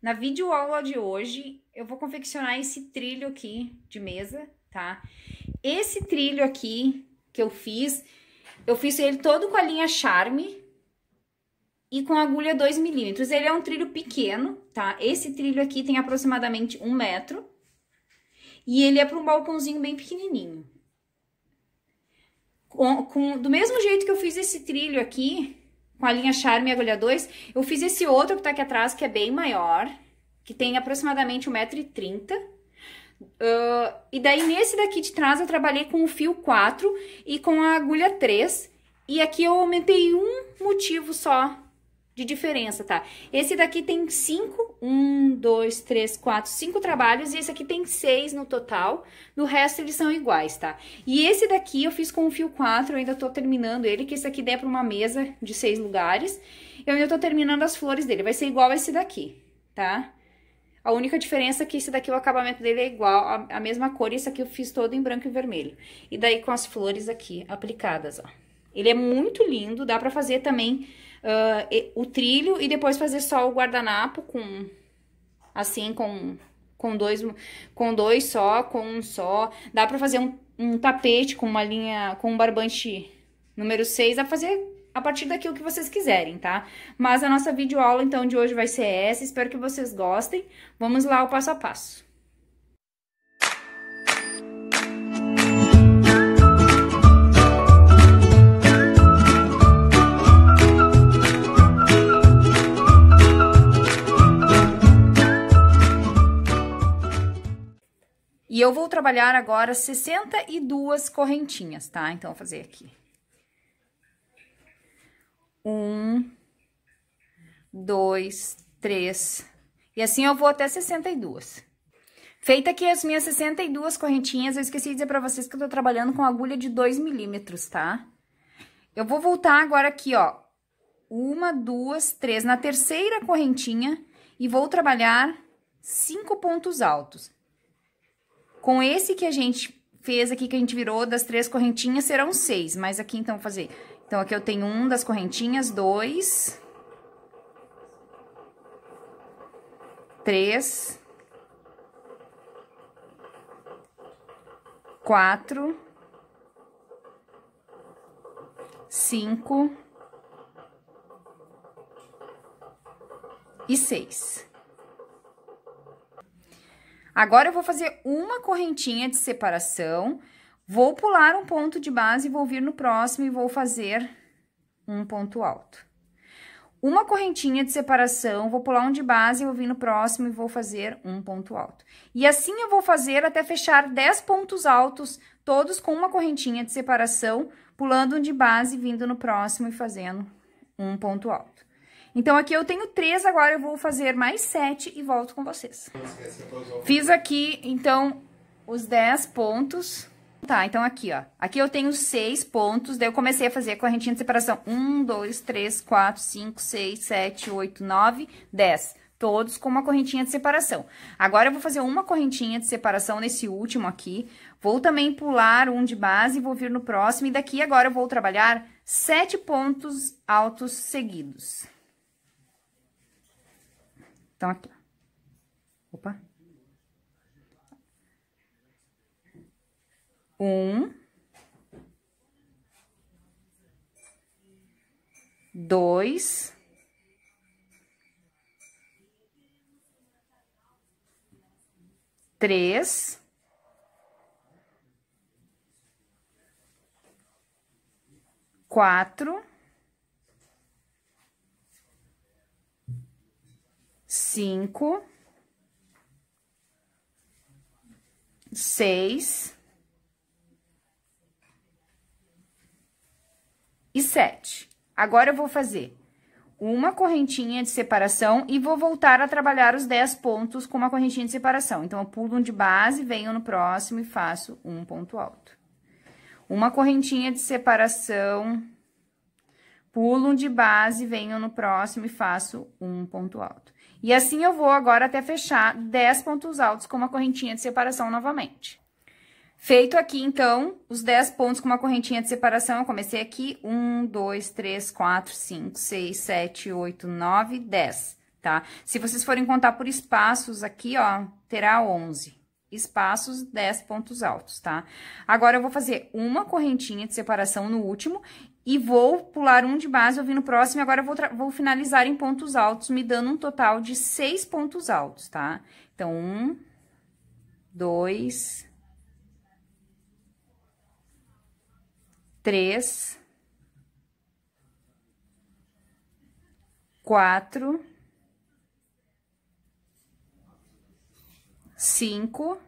Na videoaula de hoje, eu vou confeccionar esse trilho aqui de mesa, tá? Esse trilho aqui que eu fiz, eu fiz ele todo com a linha Charme e com agulha 2 milímetros. Ele é um trilho pequeno, tá? Esse trilho aqui tem aproximadamente um metro e ele é para um balcãozinho bem pequenininho. Com, com, do mesmo jeito que eu fiz esse trilho aqui, com a linha Charme e agulha 2. Eu fiz esse outro que tá aqui atrás, que é bem maior, que tem aproximadamente 1,30m. Uh, ah, e daí, nesse daqui de trás, eu trabalhei com o fio 4 e com a agulha 3. E aqui eu aumentei um motivo só de diferença, tá? Esse daqui tem cinco, um, dois, três, quatro, cinco trabalhos, e esse aqui tem seis no total, no resto eles são iguais, tá? E esse daqui eu fiz com o fio 4, eu ainda tô terminando ele, que esse aqui der pra uma mesa de seis lugares, eu ainda tô terminando as flores dele, vai ser igual a esse daqui, tá? A única diferença é que esse daqui, o acabamento dele é igual, a, a mesma cor, e esse aqui eu fiz todo em branco e vermelho. E daí com as flores aqui aplicadas, ó. Ele é muito lindo, dá pra fazer também uh, o trilho e depois fazer só o guardanapo com, assim, com, com, dois, com dois só, com um só. Dá pra fazer um, um tapete com uma linha, com um barbante número 6, dá pra fazer a partir daquilo que vocês quiserem, tá? Mas a nossa videoaula, então, de hoje vai ser essa. Espero que vocês gostem. Vamos lá ao passo a passo. E eu vou trabalhar agora 62 correntinhas, tá? Então, vou fazer aqui. Um, dois, três. E assim eu vou até 62. Feita aqui as minhas 62 correntinhas, eu esqueci de dizer pra vocês que eu tô trabalhando com agulha de 2 milímetros, tá? Eu vou voltar agora aqui, ó. Uma, duas, três. Na terceira correntinha, e vou trabalhar cinco pontos altos. Com esse que a gente fez aqui, que a gente virou das três correntinhas, serão seis. Mas aqui, então, vou fazer... Então, aqui eu tenho um das correntinhas, dois... Três... Quatro... Cinco... E seis. Agora, eu vou fazer uma correntinha de separação, vou pular um ponto de base, vou vir no próximo e vou fazer um ponto alto. Uma correntinha de separação, vou pular um de base, vou vir no próximo e vou fazer um ponto alto. E assim eu vou fazer até fechar 10 pontos altos, todos com uma correntinha de separação, pulando um de base, vindo no próximo e fazendo um ponto alto. Então, aqui eu tenho três, agora eu vou fazer mais sete e volto com vocês. Fiz aqui, então, os dez pontos. Tá, então aqui, ó. Aqui eu tenho seis pontos, daí eu comecei a fazer a correntinha de separação. Um, dois, três, quatro, cinco, seis, sete, oito, nove, dez. Todos com uma correntinha de separação. Agora, eu vou fazer uma correntinha de separação nesse último aqui. Vou também pular um de base, vou vir no próximo. E daqui, agora, eu vou trabalhar sete pontos altos seguidos. Então, aqui, Opa. Um. Dois. Três. Quatro. cinco, seis e sete. Agora eu vou fazer uma correntinha de separação e vou voltar a trabalhar os 10 pontos com uma correntinha de separação. Então, eu pulo um de base, venho no próximo e faço um ponto alto. Uma correntinha de separação, pulo um de base, venho no próximo e faço um ponto alto. E assim eu vou agora até fechar 10 pontos altos com uma correntinha de separação novamente. Feito aqui, então, os 10 pontos com uma correntinha de separação, eu comecei aqui, 1, 2, 3, 4, 5, 6, 7, 8, 9, 10, tá? Se vocês forem contar por espaços aqui, ó, terá 11 espaços, 10 pontos altos, tá? Agora, eu vou fazer uma correntinha de separação no último e vou pular um de base, eu vim no próximo, e agora vou, vou finalizar em pontos altos, me dando um total de seis pontos altos, tá? Então, um, dois, três, quatro, cinco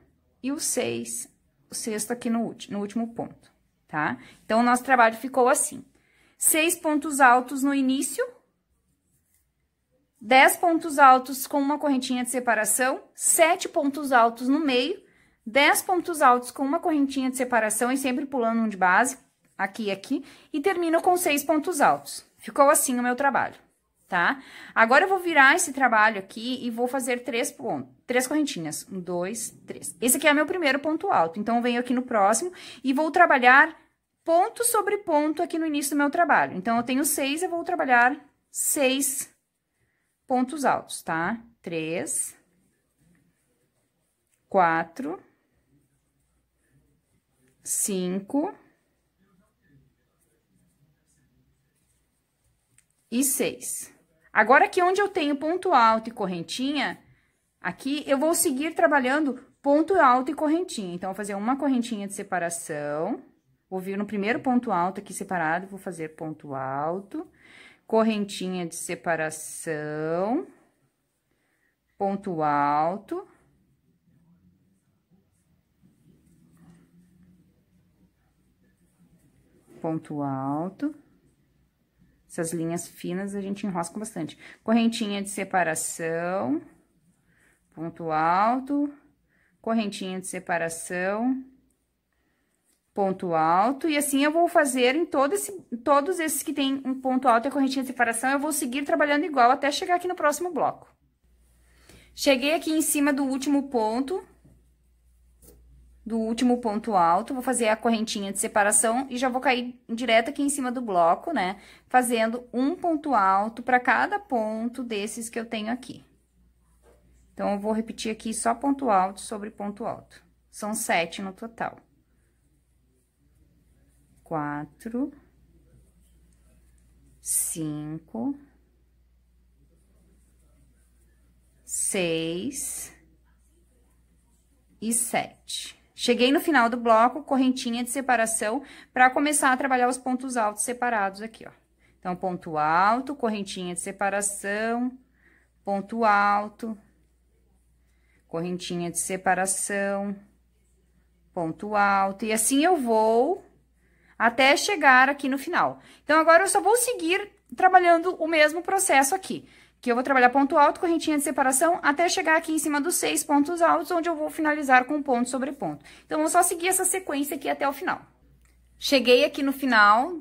e o seis, o sexto aqui no último, no último ponto tá? Então, o nosso trabalho ficou assim. Seis pontos altos no início, dez pontos altos com uma correntinha de separação, sete pontos altos no meio, dez pontos altos com uma correntinha de separação e sempre pulando um de base, aqui e aqui, e termino com seis pontos altos. Ficou assim o meu trabalho, tá? Agora, eu vou virar esse trabalho aqui e vou fazer três, pontos, três correntinhas. Um, dois, três. Esse aqui é meu primeiro ponto alto, então, eu venho aqui no próximo e vou trabalhar ponto sobre ponto aqui no início do meu trabalho. Então, eu tenho seis, eu vou trabalhar seis pontos altos, tá? Três, quatro, cinco e seis. Agora, aqui onde eu tenho ponto alto e correntinha, aqui eu vou seguir trabalhando ponto alto e correntinha. Então, vou fazer uma correntinha de separação Vou vir no primeiro ponto alto aqui separado, vou fazer ponto alto, correntinha de separação, ponto alto. Ponto alto. Essas linhas finas a gente enrosca bastante. Correntinha de separação, ponto alto, correntinha de separação, ponto alto, e assim eu vou fazer em todo esse, todos esses que tem um ponto alto e a correntinha de separação, eu vou seguir trabalhando igual até chegar aqui no próximo bloco. Cheguei aqui em cima do último ponto, do último ponto alto, vou fazer a correntinha de separação e já vou cair direto aqui em cima do bloco, né? Fazendo um ponto alto para cada ponto desses que eu tenho aqui. Então, eu vou repetir aqui só ponto alto sobre ponto alto. São sete no total quatro, cinco, seis e sete. Cheguei no final do bloco, correntinha de separação, para começar a trabalhar os pontos altos separados aqui, ó. Então, ponto alto, correntinha de separação, ponto alto, correntinha de separação, ponto alto. E assim eu vou até chegar aqui no final. Então, agora eu só vou seguir trabalhando o mesmo processo aqui, que eu vou trabalhar ponto alto, correntinha de separação, até chegar aqui em cima dos seis pontos altos, onde eu vou finalizar com ponto sobre ponto. Então, eu vou só seguir essa sequência aqui até o final. Cheguei aqui no final,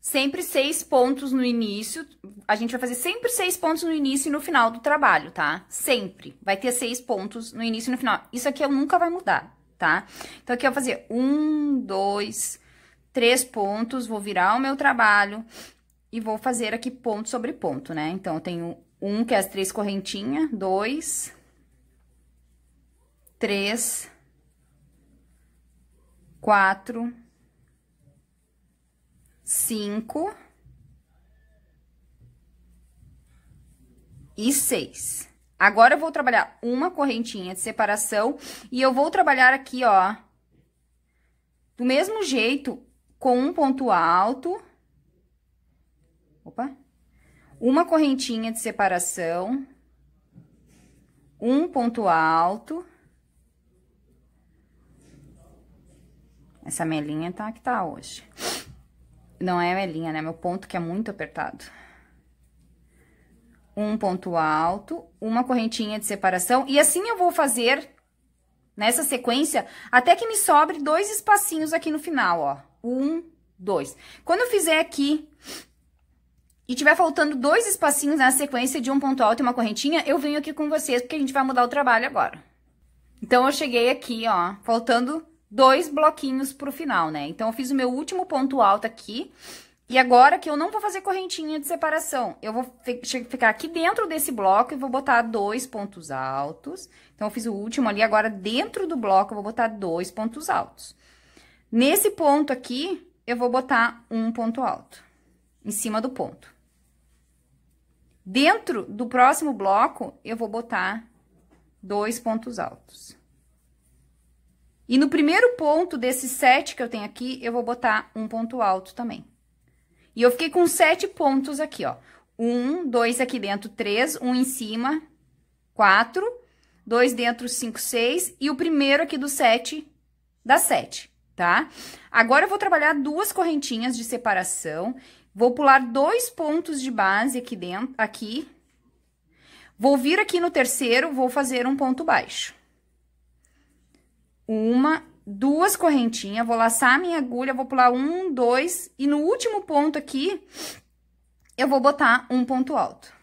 sempre seis pontos no início, a gente vai fazer sempre seis pontos no início e no final do trabalho, tá? Sempre, vai ter seis pontos no início e no final. Isso aqui eu nunca vai mudar, tá? Então, aqui eu vou fazer um, dois, três três pontos, vou virar o meu trabalho e vou fazer aqui ponto sobre ponto, né? Então, eu tenho um, que é as três correntinhas, dois, três, quatro, cinco e seis. Agora, eu vou trabalhar uma correntinha de separação e eu vou trabalhar aqui, ó, do mesmo jeito, com um ponto alto. Opa! Uma correntinha de separação. Um ponto alto. Essa melinha tá que tá hoje. Não é melinha né? Meu ponto que é muito apertado. Um ponto alto, uma correntinha de separação. E assim eu vou fazer nessa sequência, até que me sobre dois espacinhos aqui no final, ó. Um, dois. Quando eu fizer aqui e tiver faltando dois espacinhos na sequência de um ponto alto e uma correntinha, eu venho aqui com vocês, porque a gente vai mudar o trabalho agora. Então, eu cheguei aqui, ó, faltando dois bloquinhos pro final, né? Então, eu fiz o meu último ponto alto aqui, e agora que eu não vou fazer correntinha de separação, eu vou ficar aqui dentro desse bloco e vou botar dois pontos altos, então, eu fiz o último ali, agora dentro do bloco eu vou botar dois pontos altos. Nesse ponto aqui, eu vou botar um ponto alto, em cima do ponto. Dentro do próximo bloco, eu vou botar dois pontos altos. E no primeiro ponto desses sete que eu tenho aqui, eu vou botar um ponto alto também. E eu fiquei com sete pontos aqui, ó. Um, dois aqui dentro, três, um em cima, quatro dois dentro, cinco, seis, e o primeiro aqui do sete dá sete, tá? Agora, eu vou trabalhar duas correntinhas de separação, vou pular dois pontos de base aqui dentro, aqui, vou vir aqui no terceiro, vou fazer um ponto baixo. Uma, duas correntinhas, vou laçar a minha agulha, vou pular um, dois, e no último ponto aqui, eu vou botar um ponto alto.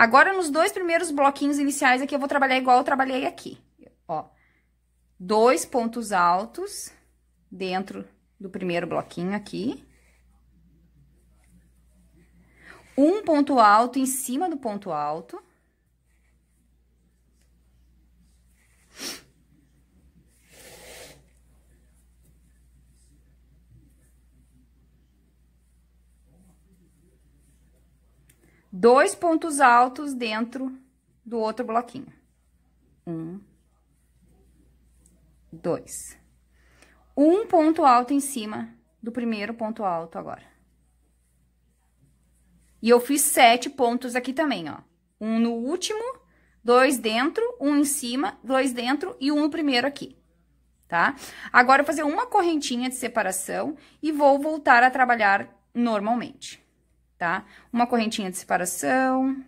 Agora, nos dois primeiros bloquinhos iniciais aqui, eu vou trabalhar igual eu trabalhei aqui, ó. Dois pontos altos dentro do primeiro bloquinho aqui. Um ponto alto em cima do ponto alto. dois pontos altos dentro do outro bloquinho. Um, dois. Um ponto alto em cima do primeiro ponto alto agora. E eu fiz sete pontos aqui também, ó. Um no último, dois dentro, um em cima, dois dentro e um no primeiro aqui, tá? Agora, eu vou fazer uma correntinha de separação e vou voltar a trabalhar normalmente tá? Uma correntinha de separação,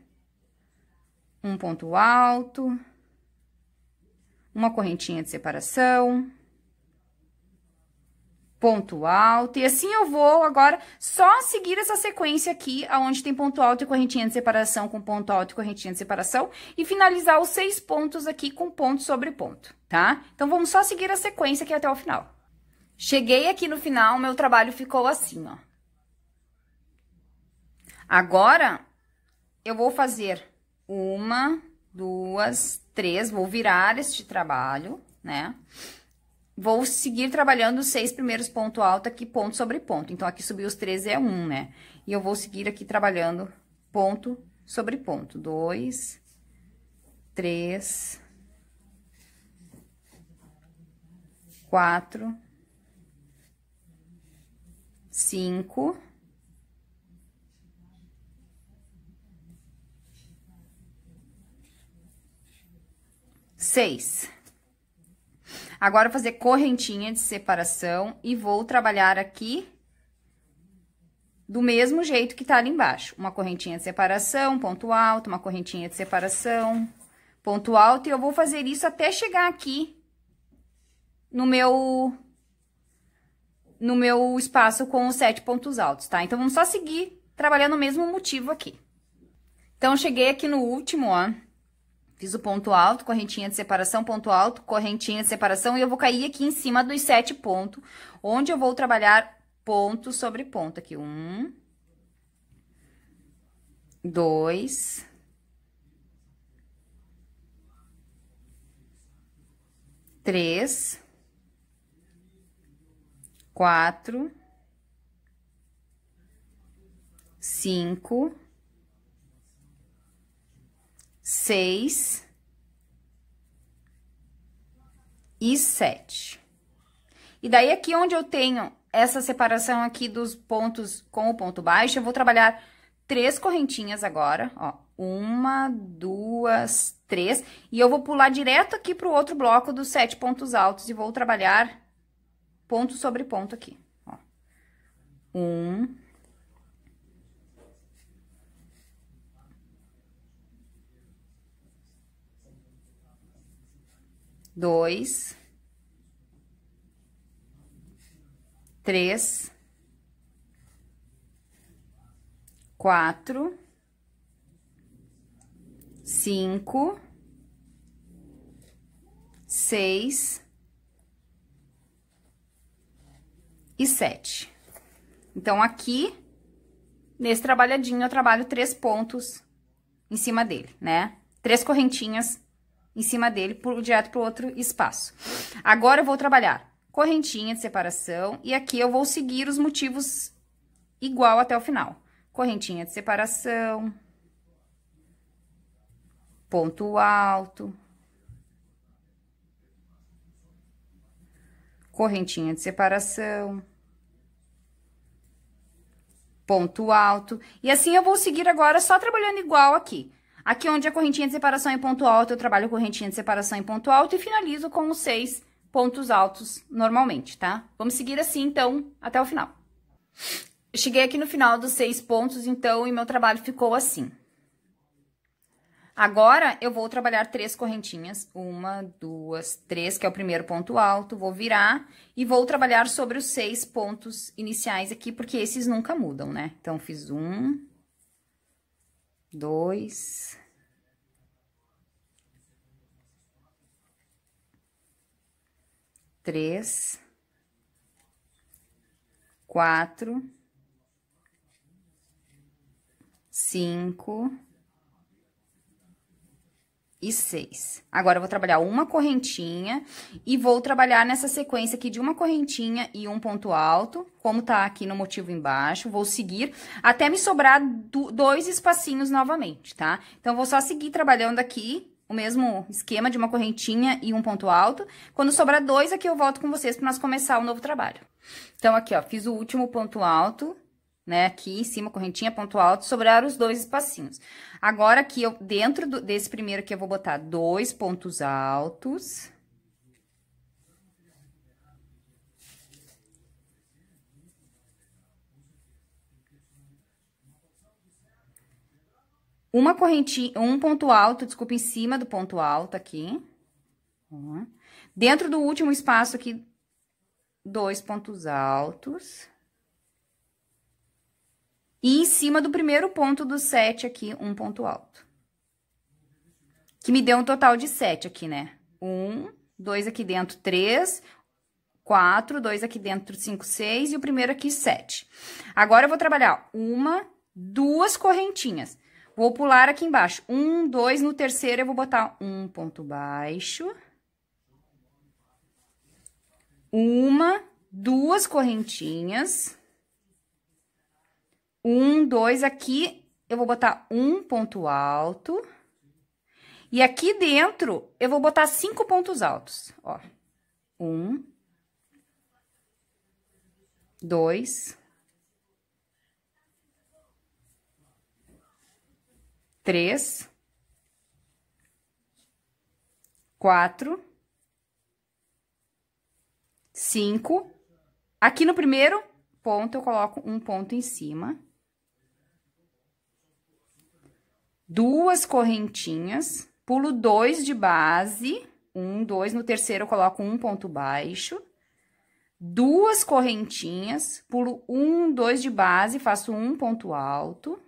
um ponto alto, uma correntinha de separação, ponto alto, e assim eu vou agora só seguir essa sequência aqui, aonde tem ponto alto e correntinha de separação com ponto alto e correntinha de separação, e finalizar os seis pontos aqui com ponto sobre ponto, tá? Então, vamos só seguir a sequência aqui até o final. Cheguei aqui no final, meu trabalho ficou assim, ó. Agora, eu vou fazer uma, duas, três, vou virar este trabalho, né? Vou seguir trabalhando os seis primeiros ponto alto aqui, ponto sobre ponto. Então, aqui subiu os três é um, né? E eu vou seguir aqui trabalhando ponto sobre ponto. Dois, três, quatro, cinco... Seis. Agora, vou fazer correntinha de separação e vou trabalhar aqui do mesmo jeito que tá ali embaixo. Uma correntinha de separação, ponto alto, uma correntinha de separação, ponto alto. E eu vou fazer isso até chegar aqui no meu no meu espaço com os sete pontos altos, tá? Então, vamos só seguir trabalhando o mesmo motivo aqui. Então, cheguei aqui no último, ó. Fiz o ponto alto, correntinha de separação, ponto alto, correntinha de separação, e eu vou cair aqui em cima dos sete pontos, onde eu vou trabalhar ponto sobre ponto. Aqui, um, dois, três, quatro, cinco, seis e sete. E daí aqui onde eu tenho essa separação aqui dos pontos com o ponto baixo, eu vou trabalhar três correntinhas agora, ó. Uma, duas, três. E eu vou pular direto aqui pro outro bloco dos sete pontos altos e vou trabalhar ponto sobre ponto aqui, ó. Um, dois, três, quatro, cinco, seis e sete. Então, aqui, nesse trabalhadinho, eu trabalho três pontos em cima dele, né? Três correntinhas em cima dele, por, direto para o outro espaço. Agora eu vou trabalhar correntinha de separação e aqui eu vou seguir os motivos igual até o final. Correntinha de separação, ponto alto, correntinha de separação, ponto alto. E assim eu vou seguir agora só trabalhando igual aqui. Aqui é onde a correntinha de separação em é ponto alto, eu trabalho correntinha de separação em ponto alto e finalizo com os seis pontos altos normalmente, tá? Vamos seguir assim, então, até o final. Eu cheguei aqui no final dos seis pontos, então, e meu trabalho ficou assim. Agora, eu vou trabalhar três correntinhas. Uma, duas, três, que é o primeiro ponto alto. Vou virar e vou trabalhar sobre os seis pontos iniciais aqui, porque esses nunca mudam, né? Então, fiz um, dois, três, quatro, cinco e seis. Agora, eu vou trabalhar uma correntinha e vou trabalhar nessa sequência aqui de uma correntinha e um ponto alto, como tá aqui no motivo embaixo. Vou seguir até me sobrar do, dois espacinhos novamente, tá? Então, vou só seguir trabalhando aqui o mesmo esquema de uma correntinha e um ponto alto. Quando sobrar dois, aqui eu volto com vocês para nós começar o novo trabalho. Então, aqui, ó, fiz o último ponto alto né? Aqui em cima, correntinha, ponto alto, sobrar os dois espacinhos. Agora, aqui, eu, dentro do, desse primeiro aqui, eu vou botar dois pontos altos. Uma correntinha, um ponto alto, desculpa, em cima do ponto alto aqui. Dentro do último espaço aqui, dois pontos altos. E em cima do primeiro ponto do 7 aqui, um ponto alto. Que me deu um total de 7 aqui, né? 1, 2 aqui dentro, 3, 4, 2 aqui dentro, 5, 6 e o primeiro aqui, 7. Agora, eu vou trabalhar uma, duas correntinhas. Vou pular aqui embaixo. 1, 2, no terceiro eu vou botar um ponto baixo. Uma, duas correntinhas. Um, dois, aqui eu vou botar um ponto alto. E aqui dentro eu vou botar cinco pontos altos, ó. Um. Dois. Três. Quatro. Cinco. Aqui no primeiro ponto eu coloco um ponto em cima. duas correntinhas, pulo dois de base, um, dois, no terceiro eu coloco um ponto baixo, duas correntinhas, pulo um, dois de base, faço um ponto alto.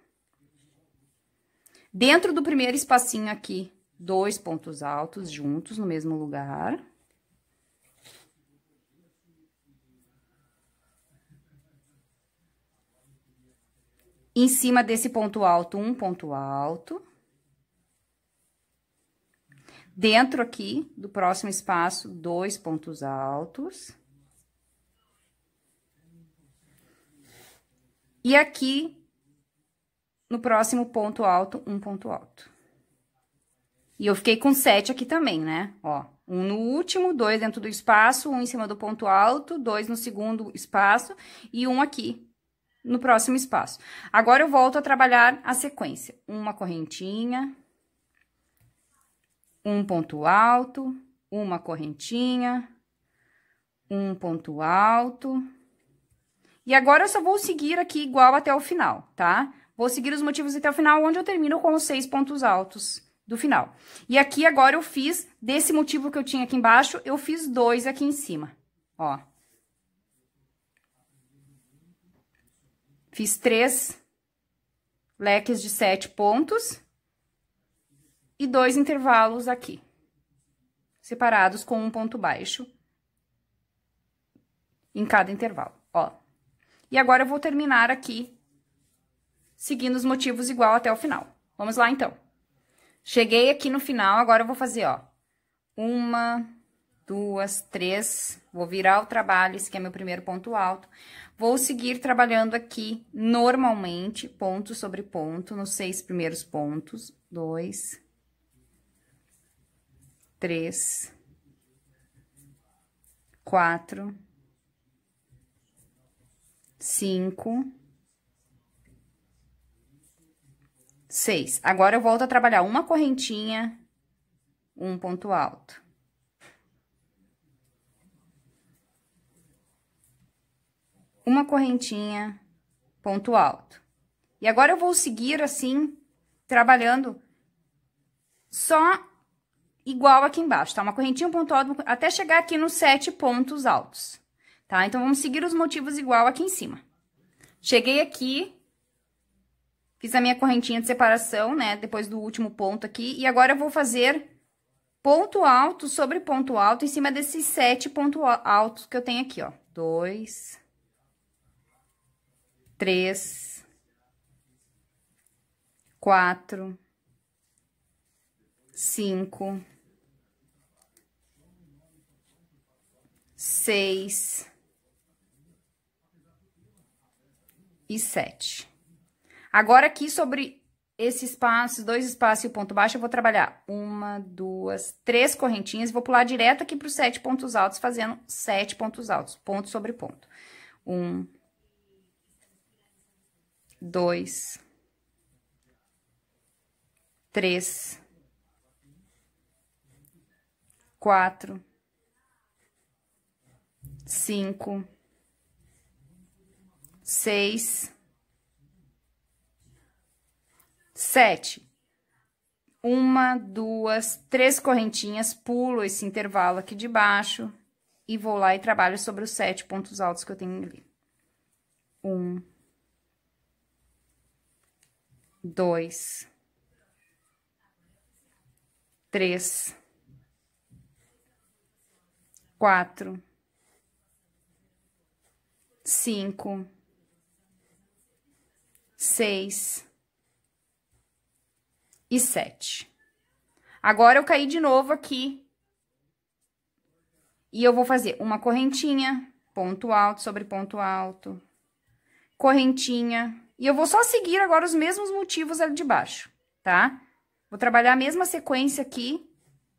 Dentro do primeiro espacinho aqui, dois pontos altos juntos no mesmo lugar. Em cima desse ponto alto, um ponto alto. Dentro aqui do próximo espaço, dois pontos altos. E aqui, no próximo ponto alto, um ponto alto. E eu fiquei com sete aqui também, né? Ó, um no último, dois dentro do espaço, um em cima do ponto alto, dois no segundo espaço e um aqui no próximo espaço. Agora eu volto a trabalhar a sequência. Uma correntinha, um ponto alto, uma correntinha, um ponto alto. E agora eu só vou seguir aqui igual até o final, tá? Vou seguir os motivos até o final, onde eu termino com os seis pontos altos do final. E aqui agora eu fiz, desse motivo que eu tinha aqui embaixo, eu fiz dois aqui em cima, ó. Fiz três leques de sete pontos e dois intervalos aqui, separados com um ponto baixo em cada intervalo, ó. E agora eu vou terminar aqui, seguindo os motivos igual até o final. Vamos lá, então. Cheguei aqui no final, agora eu vou fazer, ó, uma, duas, três, vou virar o trabalho, esse aqui é meu primeiro ponto alto. Vou seguir trabalhando aqui normalmente, ponto sobre ponto, nos seis primeiros pontos. Dois, três, quatro, cinco, seis. Agora, eu volto a trabalhar uma correntinha, um ponto alto. uma correntinha, ponto alto. E agora eu vou seguir assim, trabalhando só igual aqui embaixo, tá? Uma correntinha, um ponto alto, até chegar aqui nos sete pontos altos, tá? Então, vamos seguir os motivos igual aqui em cima. Cheguei aqui, fiz a minha correntinha de separação, né? Depois do último ponto aqui, e agora eu vou fazer ponto alto sobre ponto alto em cima desses sete pontos altos que eu tenho aqui, ó. Dois, três, quatro, cinco, seis e sete. Agora, aqui sobre esse espaço, dois espaços e o ponto baixo, eu vou trabalhar uma, duas, três correntinhas e vou pular direto aqui para os sete pontos altos, fazendo sete pontos altos, ponto sobre ponto. Um, dois, três, quatro, cinco, seis, sete. Uma, duas, três correntinhas, pulo esse intervalo aqui de baixo e vou lá e trabalho sobre os sete pontos altos que eu tenho ali. Um, dois, três, quatro, cinco, seis e sete. Agora, eu caí de novo aqui. E eu vou fazer uma correntinha, ponto alto sobre ponto alto, correntinha, e eu vou só seguir agora os mesmos motivos ali de baixo, tá? Vou trabalhar a mesma sequência aqui,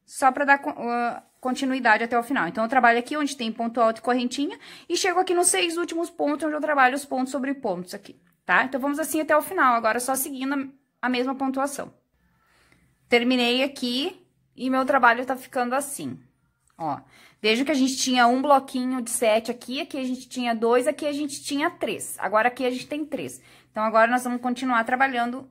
só para dar uh, continuidade até o final. Então, eu trabalho aqui onde tem ponto alto e correntinha, e chego aqui nos seis últimos pontos, onde eu trabalho os pontos sobre pontos aqui, tá? Então, vamos assim até o final, agora só seguindo a, mesma pontuação. Terminei aqui, e meu trabalho tá ficando assim, ó. Vejo que a gente tinha um bloquinho de sete aqui, aqui a gente tinha dois, aqui a gente tinha três. Agora, aqui a gente tem três. Então, agora nós vamos continuar trabalhando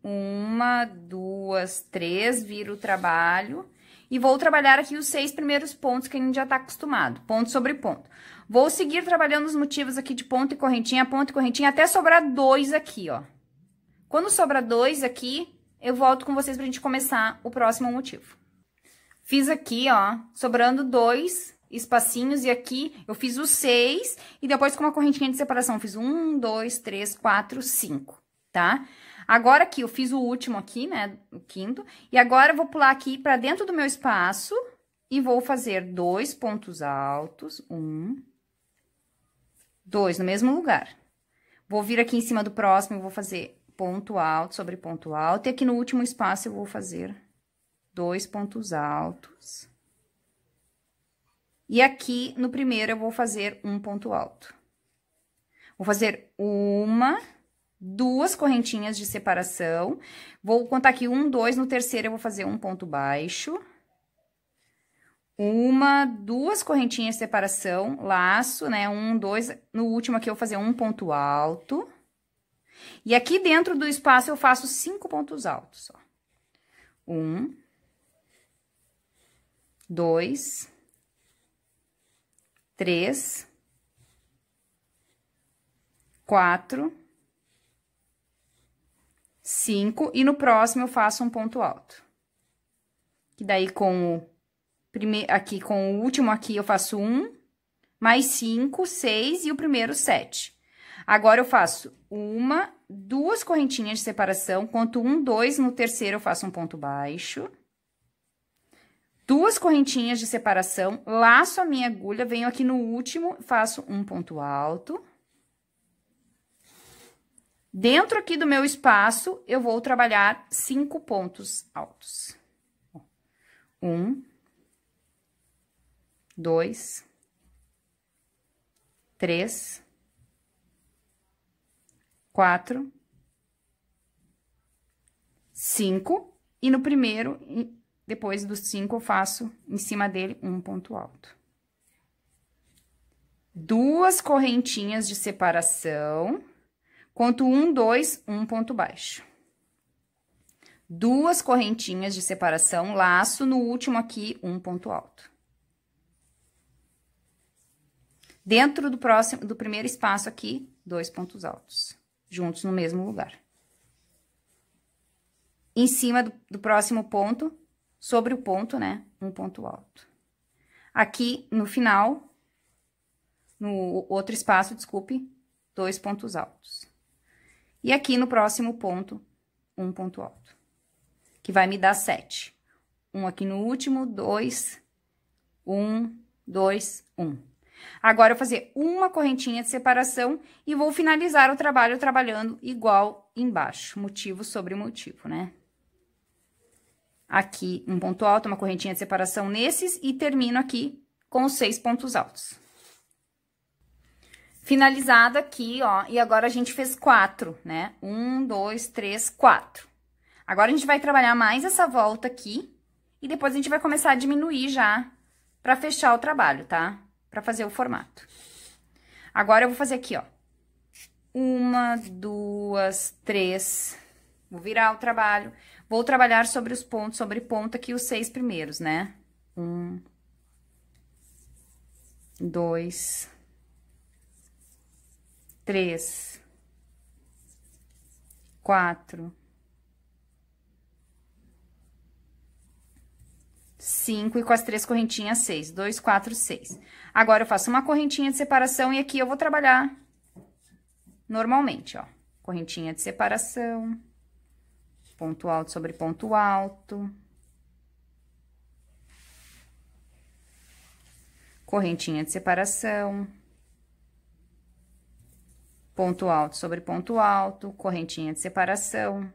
uma, duas, três, viro o trabalho. E vou trabalhar aqui os seis primeiros pontos que a gente já está acostumado, ponto sobre ponto. Vou seguir trabalhando os motivos aqui de ponto e correntinha, ponto e correntinha, até sobrar dois aqui, ó. Quando sobrar dois aqui, eu volto com vocês para a gente começar o próximo motivo. Fiz aqui, ó, sobrando dois, espacinhos e aqui eu fiz os seis e depois com uma correntinha de separação fiz um, dois, três, quatro, cinco, tá? Agora aqui eu fiz o último aqui, né, o quinto, e agora eu vou pular aqui para dentro do meu espaço e vou fazer dois pontos altos, um, dois no mesmo lugar. Vou vir aqui em cima do próximo e vou fazer ponto alto sobre ponto alto, e aqui no último espaço eu vou fazer dois pontos altos e aqui, no primeiro, eu vou fazer um ponto alto. Vou fazer uma, duas correntinhas de separação. Vou contar aqui um, dois, no terceiro eu vou fazer um ponto baixo. Uma, duas correntinhas de separação, laço, né? Um, dois, no último aqui eu vou fazer um ponto alto. E aqui dentro do espaço eu faço cinco pontos altos, ó. Um. Dois três, quatro, cinco, e no próximo eu faço um ponto alto. Que daí com o primeiro aqui com o último aqui eu faço um, mais cinco, seis e o primeiro sete. Agora eu faço uma, duas correntinhas de separação, conto um, dois, no terceiro eu faço um ponto baixo duas correntinhas de separação, laço a minha agulha, venho aqui no último, faço um ponto alto. Dentro aqui do meu espaço, eu vou trabalhar cinco pontos altos. Um, dois, três, quatro, cinco, e no primeiro depois dos cinco, eu faço em cima dele um ponto alto. Duas correntinhas de separação. Conto um, dois, um ponto baixo. Duas correntinhas de separação, laço no último aqui, um ponto alto. Dentro do próximo, do primeiro espaço aqui, dois pontos altos, juntos no mesmo lugar. Em cima do, do próximo ponto, sobre o ponto, né? Um ponto alto. Aqui no final, no outro espaço, desculpe, dois pontos altos. E aqui no próximo ponto, um ponto alto, que vai me dar sete. Um aqui no último, dois, um, dois, um. Agora, eu vou fazer uma correntinha de separação e vou finalizar o trabalho trabalhando igual embaixo, motivo sobre motivo, né? aqui um ponto alto, uma correntinha de separação nesses e termino aqui com os seis pontos altos. Finalizada aqui, ó, e agora a gente fez quatro, né? Um, dois, três, quatro. Agora, a gente vai trabalhar mais essa volta aqui e depois a gente vai começar a diminuir já pra fechar o trabalho, tá? Pra fazer o formato. Agora, eu vou fazer aqui, ó. Uma, duas, três. Vou virar o trabalho. Vou trabalhar sobre os pontos, sobre ponta aqui, os seis primeiros, né? Um, dois, três, quatro, cinco e com as três correntinhas, seis. Dois, quatro, seis. Agora, eu faço uma correntinha de separação e aqui eu vou trabalhar normalmente, ó. Correntinha de separação ponto alto sobre ponto alto. Correntinha de separação. Ponto alto sobre ponto alto, correntinha de separação.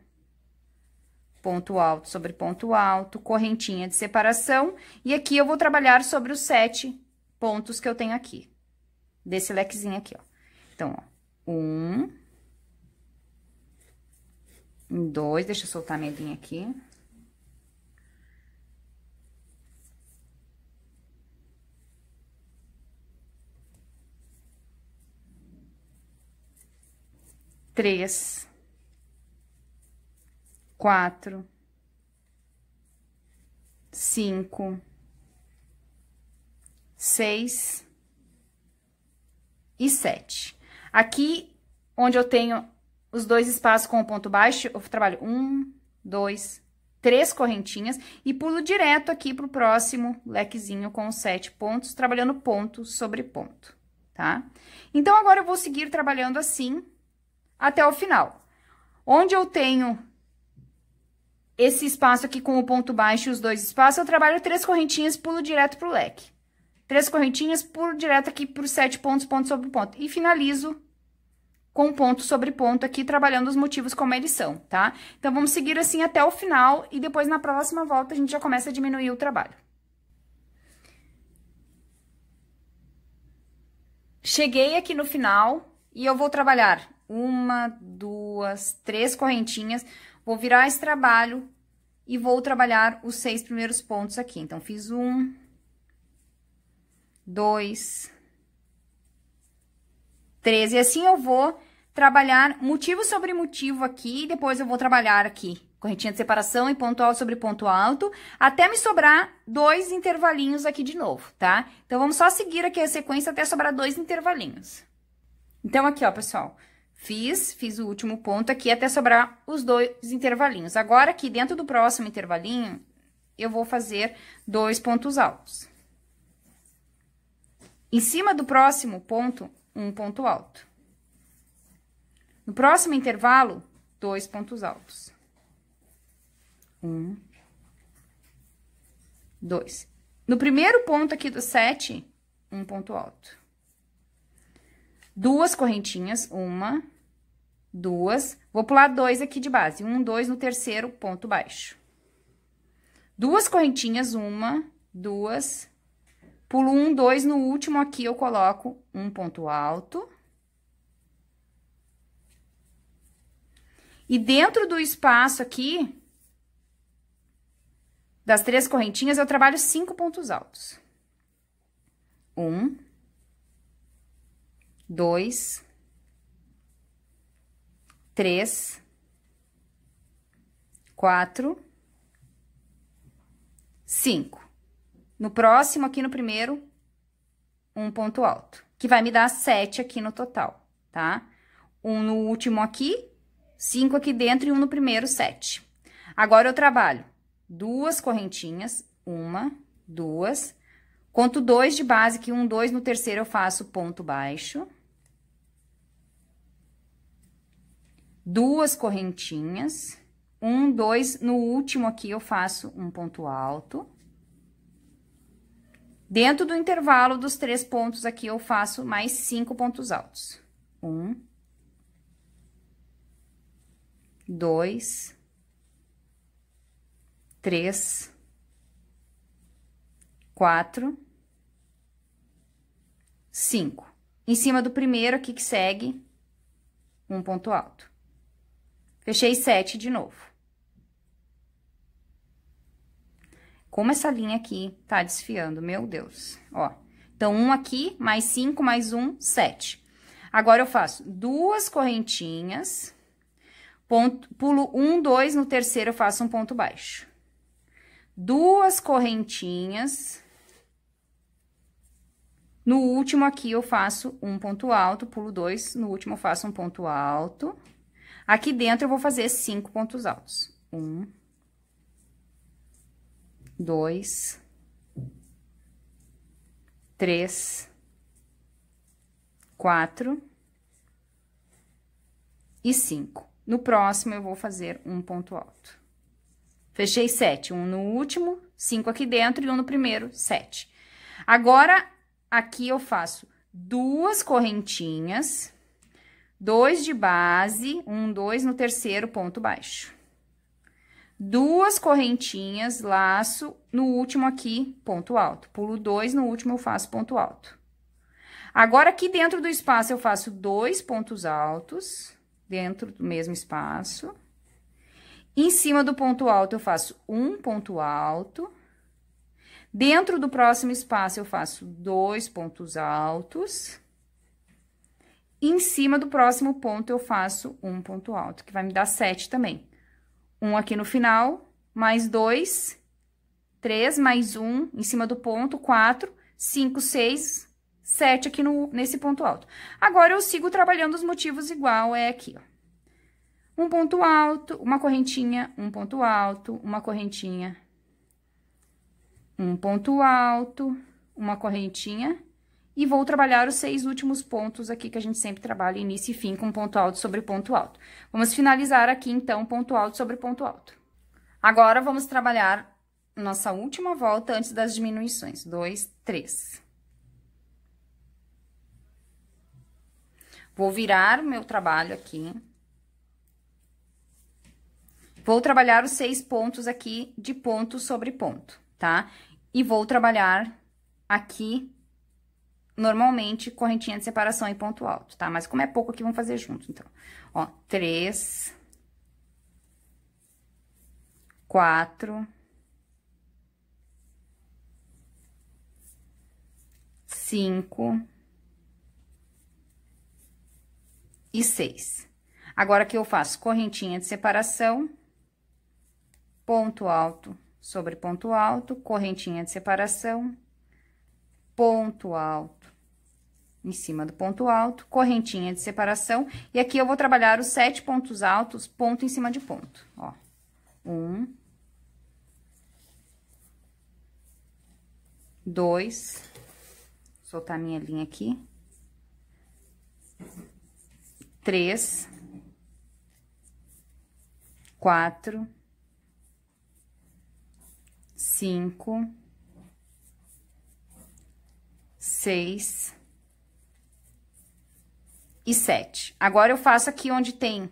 Ponto alto sobre ponto alto, correntinha de separação. E aqui eu vou trabalhar sobre os sete pontos que eu tenho aqui. Desse lequezinho aqui, ó. Então, ó. Um, em dois, deixa eu soltar a medinha aqui. Três, quatro, cinco, seis e sete. Aqui, onde eu tenho os dois espaços com o ponto baixo, eu trabalho um, dois, três correntinhas e pulo direto aqui pro próximo lequezinho com sete pontos, trabalhando ponto sobre ponto, tá? Então, agora eu vou seguir trabalhando assim até o final. Onde eu tenho esse espaço aqui com o ponto baixo e os dois espaços, eu trabalho três correntinhas, pulo direto pro leque. Três correntinhas, pulo direto aqui por sete pontos, ponto sobre ponto. E finalizo com ponto sobre ponto aqui, trabalhando os motivos como eles são, tá? Então, vamos seguir assim até o final e depois na próxima volta a gente já começa a diminuir o trabalho. Cheguei aqui no final e eu vou trabalhar uma, duas, três correntinhas, vou virar esse trabalho e vou trabalhar os seis primeiros pontos aqui. Então, fiz um, dois, 13. Assim, eu vou trabalhar motivo sobre motivo aqui, depois eu vou trabalhar aqui. Correntinha de separação e ponto alto sobre ponto alto, até me sobrar dois intervalinhos aqui de novo, tá? Então, vamos só seguir aqui a sequência até sobrar dois intervalinhos. Então, aqui, ó, pessoal, fiz, fiz o último ponto aqui até sobrar os dois intervalinhos. Agora, aqui dentro do próximo intervalinho, eu vou fazer dois pontos altos. Em cima do próximo ponto, um ponto alto. No próximo intervalo, dois pontos altos. Um, dois. No primeiro ponto aqui do sete, um ponto alto. Duas correntinhas, uma, duas. Vou pular dois aqui de base, um, dois no terceiro ponto baixo. Duas correntinhas, uma, duas, Pulo um, dois, no último aqui eu coloco um ponto alto. E dentro do espaço aqui, das três correntinhas, eu trabalho cinco pontos altos. Um, dois, três, quatro, cinco. No próximo, aqui no primeiro, um ponto alto, que vai me dar sete aqui no total, tá? Um no último aqui, cinco aqui dentro e um no primeiro, sete. Agora, eu trabalho duas correntinhas, uma, duas, conto dois de base, que um, dois, no terceiro eu faço ponto baixo. Duas correntinhas, um, dois, no último aqui eu faço um ponto alto. Dentro do intervalo dos três pontos aqui, eu faço mais cinco pontos altos. Um. Dois. Três. Quatro. Cinco. Em cima do primeiro aqui que segue, um ponto alto. Fechei sete de novo. Como essa linha aqui tá desfiando, meu Deus, ó. Então, um aqui, mais cinco, mais um, sete. Agora, eu faço duas correntinhas, ponto, pulo um, dois, no terceiro eu faço um ponto baixo. Duas correntinhas, no último aqui eu faço um ponto alto, pulo dois, no último eu faço um ponto alto. Aqui dentro eu vou fazer cinco pontos altos. Um, dois, três, quatro e cinco. No próximo, eu vou fazer um ponto alto. Fechei sete, um no último, cinco aqui dentro e um no primeiro, sete. Agora, aqui eu faço duas correntinhas, dois de base, um, dois no terceiro ponto baixo duas correntinhas, laço, no último aqui, ponto alto. Pulo dois, no último eu faço ponto alto. Agora, aqui dentro do espaço, eu faço dois pontos altos, dentro do mesmo espaço. Em cima do ponto alto, eu faço um ponto alto. Dentro do próximo espaço, eu faço dois pontos altos. Em cima do próximo ponto, eu faço um ponto alto, que vai me dar sete também um aqui no final, mais dois, três, mais um em cima do ponto, quatro, cinco, seis, sete aqui no, nesse ponto alto. Agora, eu sigo trabalhando os motivos igual é aqui, ó. Um ponto alto, uma correntinha, um ponto alto, uma correntinha, um ponto alto, uma correntinha e vou trabalhar os seis últimos pontos aqui que a gente sempre trabalha, início e fim, com ponto alto sobre ponto alto. Vamos finalizar aqui, então, ponto alto sobre ponto alto. Agora, vamos trabalhar nossa última volta antes das diminuições. Dois, três. Vou virar meu trabalho aqui. Vou trabalhar os seis pontos aqui de ponto sobre ponto, tá? E vou trabalhar aqui normalmente correntinha de separação e ponto alto, tá? Mas como é pouco aqui, vamos fazer junto, então. Ó, três, quatro, cinco e seis. Agora, que eu faço? Correntinha de separação, ponto alto sobre ponto alto, correntinha de separação, ponto alto em cima do ponto alto, correntinha de separação, e aqui eu vou trabalhar os sete pontos altos, ponto em cima de ponto, ó. Um. Dois. Soltar minha linha aqui. Três. Quatro. Cinco. Seis e 7. Agora eu faço aqui onde tem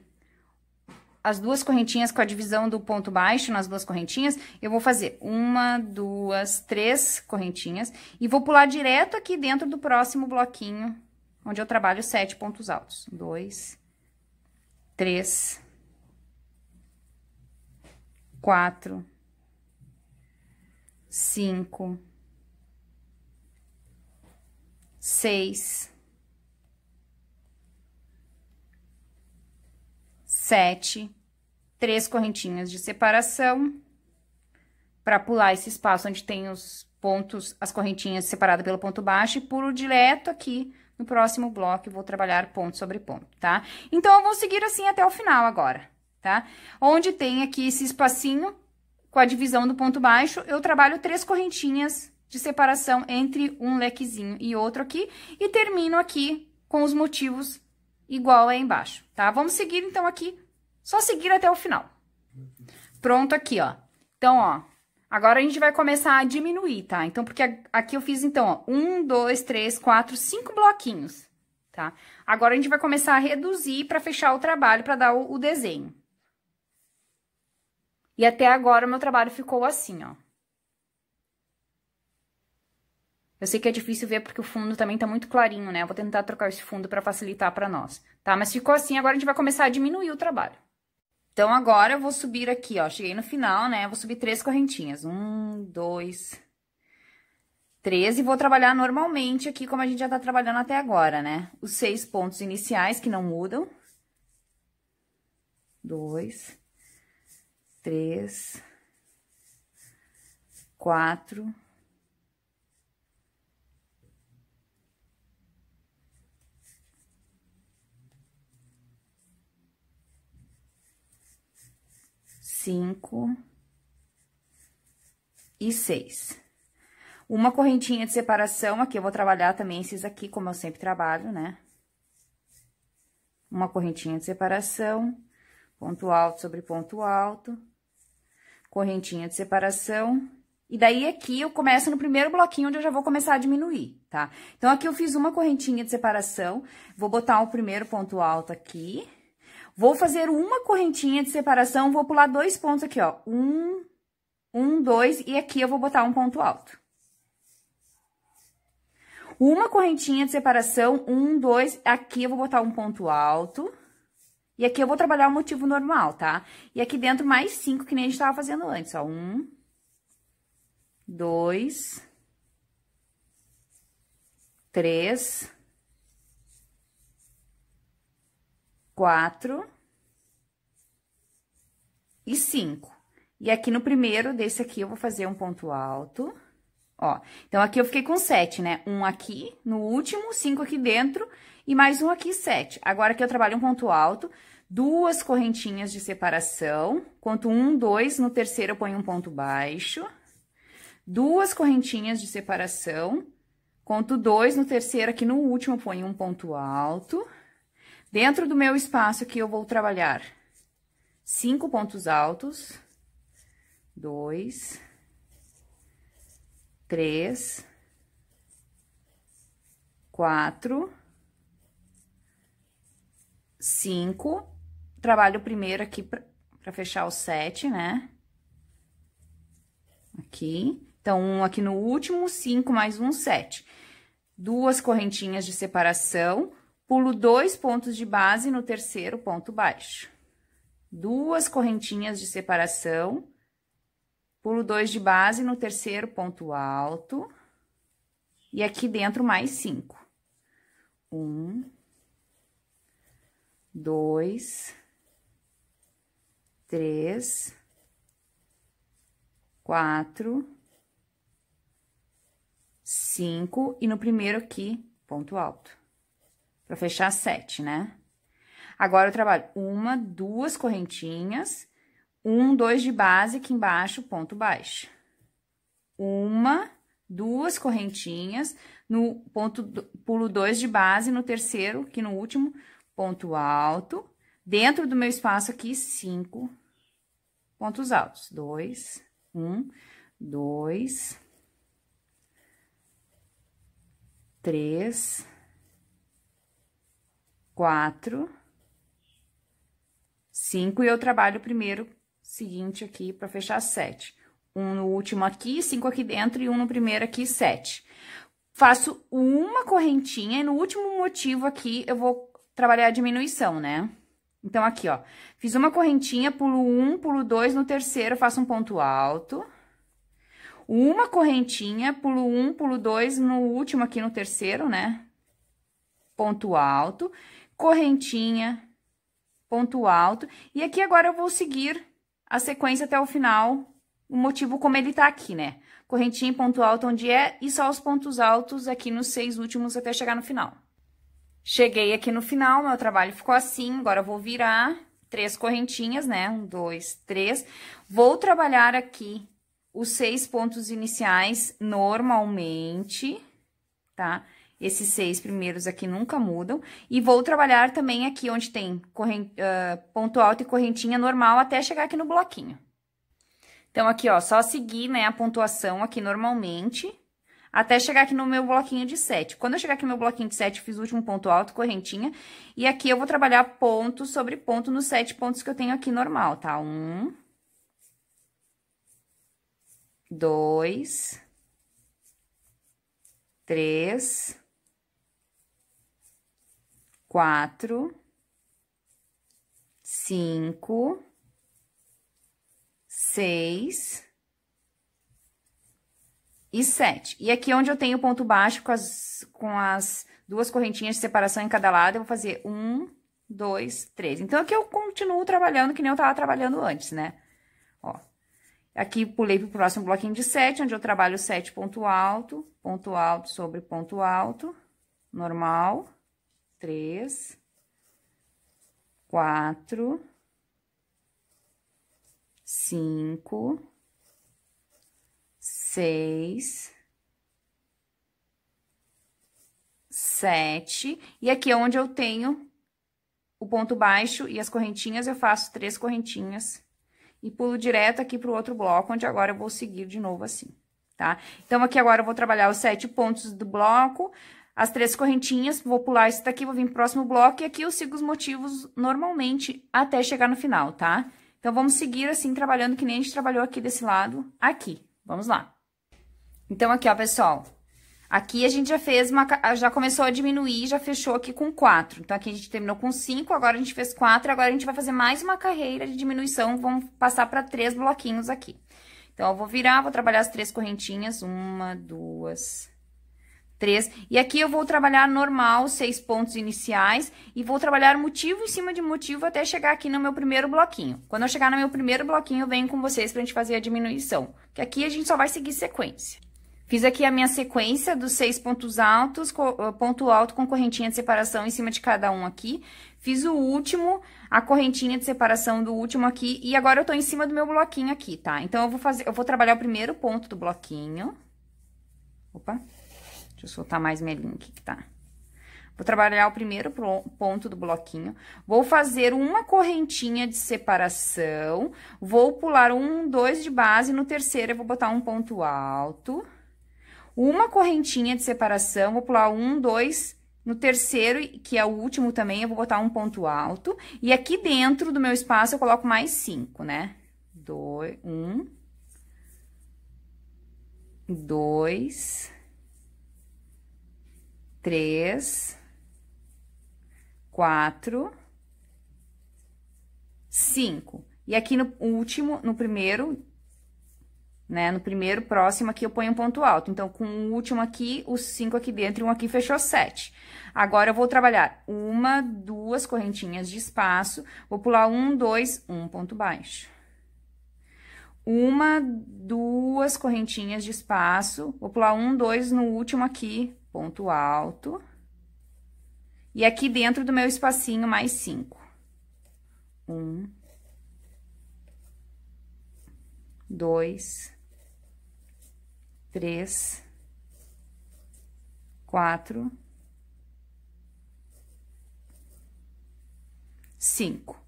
as duas correntinhas com a divisão do ponto baixo nas duas correntinhas, eu vou fazer uma, duas, três correntinhas e vou pular direto aqui dentro do próximo bloquinho, onde eu trabalho sete pontos altos. Dois, três, quatro, cinco, seis, sete, três correntinhas de separação, para pular esse espaço onde tem os pontos, as correntinhas separadas pelo ponto baixo, e pulo direto aqui no próximo bloco, vou trabalhar ponto sobre ponto, tá? Então, eu vou seguir assim até o final agora, tá? Onde tem aqui esse espacinho com a divisão do ponto baixo, eu trabalho três correntinhas de separação entre um lequezinho e outro aqui, e termino aqui com os motivos igual é embaixo, tá? Vamos seguir, então, aqui, só seguir até o final. Pronto aqui, ó. Então, ó, agora a gente vai começar a diminuir, tá? Então, porque aqui eu fiz, então, ó, um, dois, três, quatro, cinco bloquinhos, tá? Agora a gente vai começar a reduzir para fechar o trabalho, para dar o, o desenho. E até agora, o meu trabalho ficou assim, ó. Eu sei que é difícil ver porque o fundo também tá muito clarinho, né? Eu vou tentar trocar esse fundo para facilitar para nós, tá? Mas ficou assim, agora a gente vai começar a diminuir o trabalho. Então, agora eu vou subir aqui, ó, cheguei no final, né? Eu vou subir três correntinhas. Um, dois, três. E vou trabalhar normalmente aqui, como a gente já tá trabalhando até agora, né? Os seis pontos iniciais, que não mudam. Dois, três, quatro... cinco e seis. Uma correntinha de separação, aqui eu vou trabalhar também esses aqui, como eu sempre trabalho, né? Uma correntinha de separação, ponto alto sobre ponto alto, correntinha de separação, e daí aqui eu começo no primeiro bloquinho onde eu já vou começar a diminuir, tá? Então, aqui eu fiz uma correntinha de separação, vou botar o primeiro ponto alto aqui, Vou fazer uma correntinha de separação, vou pular dois pontos aqui, ó. Um, um, dois, e aqui eu vou botar um ponto alto. Uma correntinha de separação, um, dois, aqui eu vou botar um ponto alto. E aqui eu vou trabalhar o motivo normal, tá? E aqui dentro mais cinco, que nem a gente tava fazendo antes, ó. Um, dois, três, quatro e cinco. E aqui no primeiro desse aqui, eu vou fazer um ponto alto, ó. Então, aqui eu fiquei com sete, né? Um aqui no último, cinco aqui dentro e mais um aqui, sete. Agora, aqui eu trabalho um ponto alto, duas correntinhas de separação, conto um, dois, no terceiro eu ponho um ponto baixo, duas correntinhas de separação, conto dois, no terceiro aqui no último eu ponho um ponto alto... Dentro do meu espaço aqui, eu vou trabalhar cinco pontos altos, dois, três, quatro, cinco. Trabalho primeiro aqui para fechar o sete, né? Aqui. Então, um aqui no último, cinco mais um, sete. Duas correntinhas de separação Pulo dois pontos de base no terceiro ponto baixo. Duas correntinhas de separação. Pulo dois de base no terceiro ponto alto. E aqui dentro mais cinco. Um, dois, três, quatro, cinco. E no primeiro aqui, ponto alto. Pra fechar sete, né? Agora eu trabalho uma, duas correntinhas, um, dois de base aqui embaixo, ponto baixo. Uma, duas correntinhas, no ponto, pulo dois de base, no terceiro, que no último, ponto alto. Dentro do meu espaço aqui, cinco pontos altos. Dois, um, dois, três, quatro, cinco, e eu trabalho o primeiro seguinte aqui para fechar sete. Um no último aqui, cinco aqui dentro, e um no primeiro aqui, sete. Faço uma correntinha, e no último motivo aqui, eu vou trabalhar a diminuição, né? Então, aqui, ó, fiz uma correntinha, pulo um, pulo dois, no terceiro faço um ponto alto. Uma correntinha, pulo um, pulo dois, no último aqui no terceiro, né? Ponto alto correntinha, ponto alto. E aqui agora eu vou seguir a sequência até o final, o motivo como ele tá aqui, né? Correntinha, ponto alto onde é e só os pontos altos aqui nos seis últimos até chegar no final. Cheguei aqui no final, meu trabalho ficou assim, agora eu vou virar três correntinhas, né? Um, dois, três. Vou trabalhar aqui os seis pontos iniciais normalmente, tá? Tá? Esses seis primeiros aqui nunca mudam. E vou trabalhar também aqui onde tem corrente, uh, ah, ponto alto e correntinha normal até chegar aqui no bloquinho. Então, aqui, ó, só seguir, né, a pontuação aqui normalmente até chegar aqui no meu bloquinho de sete. Quando eu chegar aqui no meu bloquinho de sete, fiz o último ponto alto, correntinha, e aqui eu vou trabalhar ponto sobre ponto nos sete pontos que eu tenho aqui normal, tá? Um, dois, três, quatro, cinco, seis e sete. E aqui onde eu tenho o ponto baixo com as, com as duas correntinhas de separação em cada lado, eu vou fazer um, dois, três. Então, aqui eu continuo trabalhando que nem eu tava trabalhando antes, né? Ó. Aqui pulei pro próximo bloquinho de sete, onde eu trabalho sete ponto alto, ponto alto sobre ponto alto, normal três, quatro, cinco, seis, sete. E aqui é onde eu tenho o ponto baixo e as correntinhas, eu faço três correntinhas e pulo direto aqui pro outro bloco, onde agora eu vou seguir de novo assim, tá? Então, aqui agora eu vou trabalhar os sete pontos do bloco, as três correntinhas, vou pular isso daqui, vou vir pro próximo bloco, e aqui eu sigo os motivos normalmente até chegar no final, tá? Então, vamos seguir assim, trabalhando que nem a gente trabalhou aqui desse lado, aqui. Vamos lá. Então, aqui, ó, pessoal, aqui a gente já fez uma, já começou a diminuir, já fechou aqui com quatro. Então, aqui a gente terminou com cinco, agora a gente fez quatro, agora a gente vai fazer mais uma carreira de diminuição, vamos passar para três bloquinhos aqui. Então, eu vou virar, vou trabalhar as três correntinhas, uma, duas, 3. E aqui eu vou trabalhar normal, seis pontos iniciais, e vou trabalhar motivo em cima de motivo até chegar aqui no meu primeiro bloquinho. Quando eu chegar no meu primeiro bloquinho, eu venho com vocês pra gente fazer a diminuição, que aqui a gente só vai seguir sequência. Fiz aqui a minha sequência dos seis pontos altos, ah, ponto alto com correntinha de separação em cima de cada um aqui. Fiz o último, a correntinha de separação do último aqui, e agora eu tô em cima do meu bloquinho aqui, tá? Então, eu vou fazer, eu vou trabalhar o primeiro ponto do bloquinho. Opa! Deixa eu soltar mais minha linha aqui que tá. Vou trabalhar o primeiro ponto do bloquinho. Vou fazer uma correntinha de separação. Vou pular um, dois de base. No terceiro, eu vou botar um ponto alto. Uma correntinha de separação. Vou pular um, dois. No terceiro, que é o último também, eu vou botar um ponto alto. E aqui dentro do meu espaço, eu coloco mais cinco, né? Dois, um. Dois três, quatro, cinco. E aqui no último, no primeiro, né, no primeiro próximo aqui eu ponho um ponto alto. Então, com o último aqui, os cinco aqui dentro e um aqui fechou sete. Agora, eu vou trabalhar uma, duas correntinhas de espaço, vou pular um, dois, um ponto baixo uma, duas correntinhas de espaço, vou pular um, dois no último aqui, ponto alto. E aqui dentro do meu espacinho, mais cinco. Um. Dois. Três. Quatro. Cinco.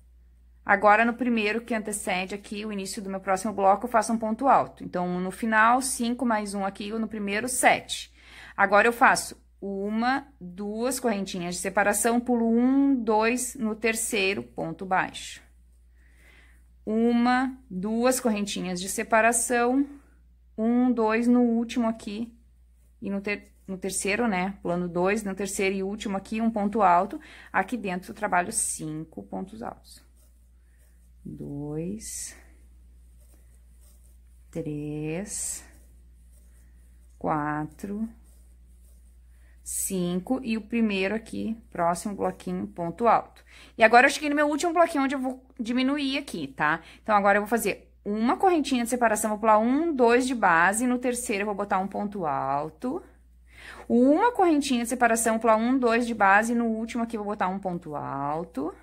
Agora, no primeiro que antecede aqui o início do meu próximo bloco, eu faço um ponto alto. Então, no final, cinco mais um aqui, no primeiro, sete. Agora, eu faço uma, duas correntinhas de separação, pulo um, dois no terceiro ponto baixo. Uma, duas correntinhas de separação, um, dois no último aqui e no, ter, no terceiro, né? plano dois no terceiro e último aqui, um ponto alto. Aqui dentro eu trabalho cinco pontos altos dois, três, quatro, cinco, e o primeiro aqui, próximo bloquinho, ponto alto. E agora, eu cheguei no meu último bloquinho, onde eu vou diminuir aqui, tá? Então, agora, eu vou fazer uma correntinha de separação, vou pular um, dois de base, no terceiro, eu vou botar um ponto alto... Uma correntinha de separação, pular um, dois de base, no último aqui, vou botar um ponto alto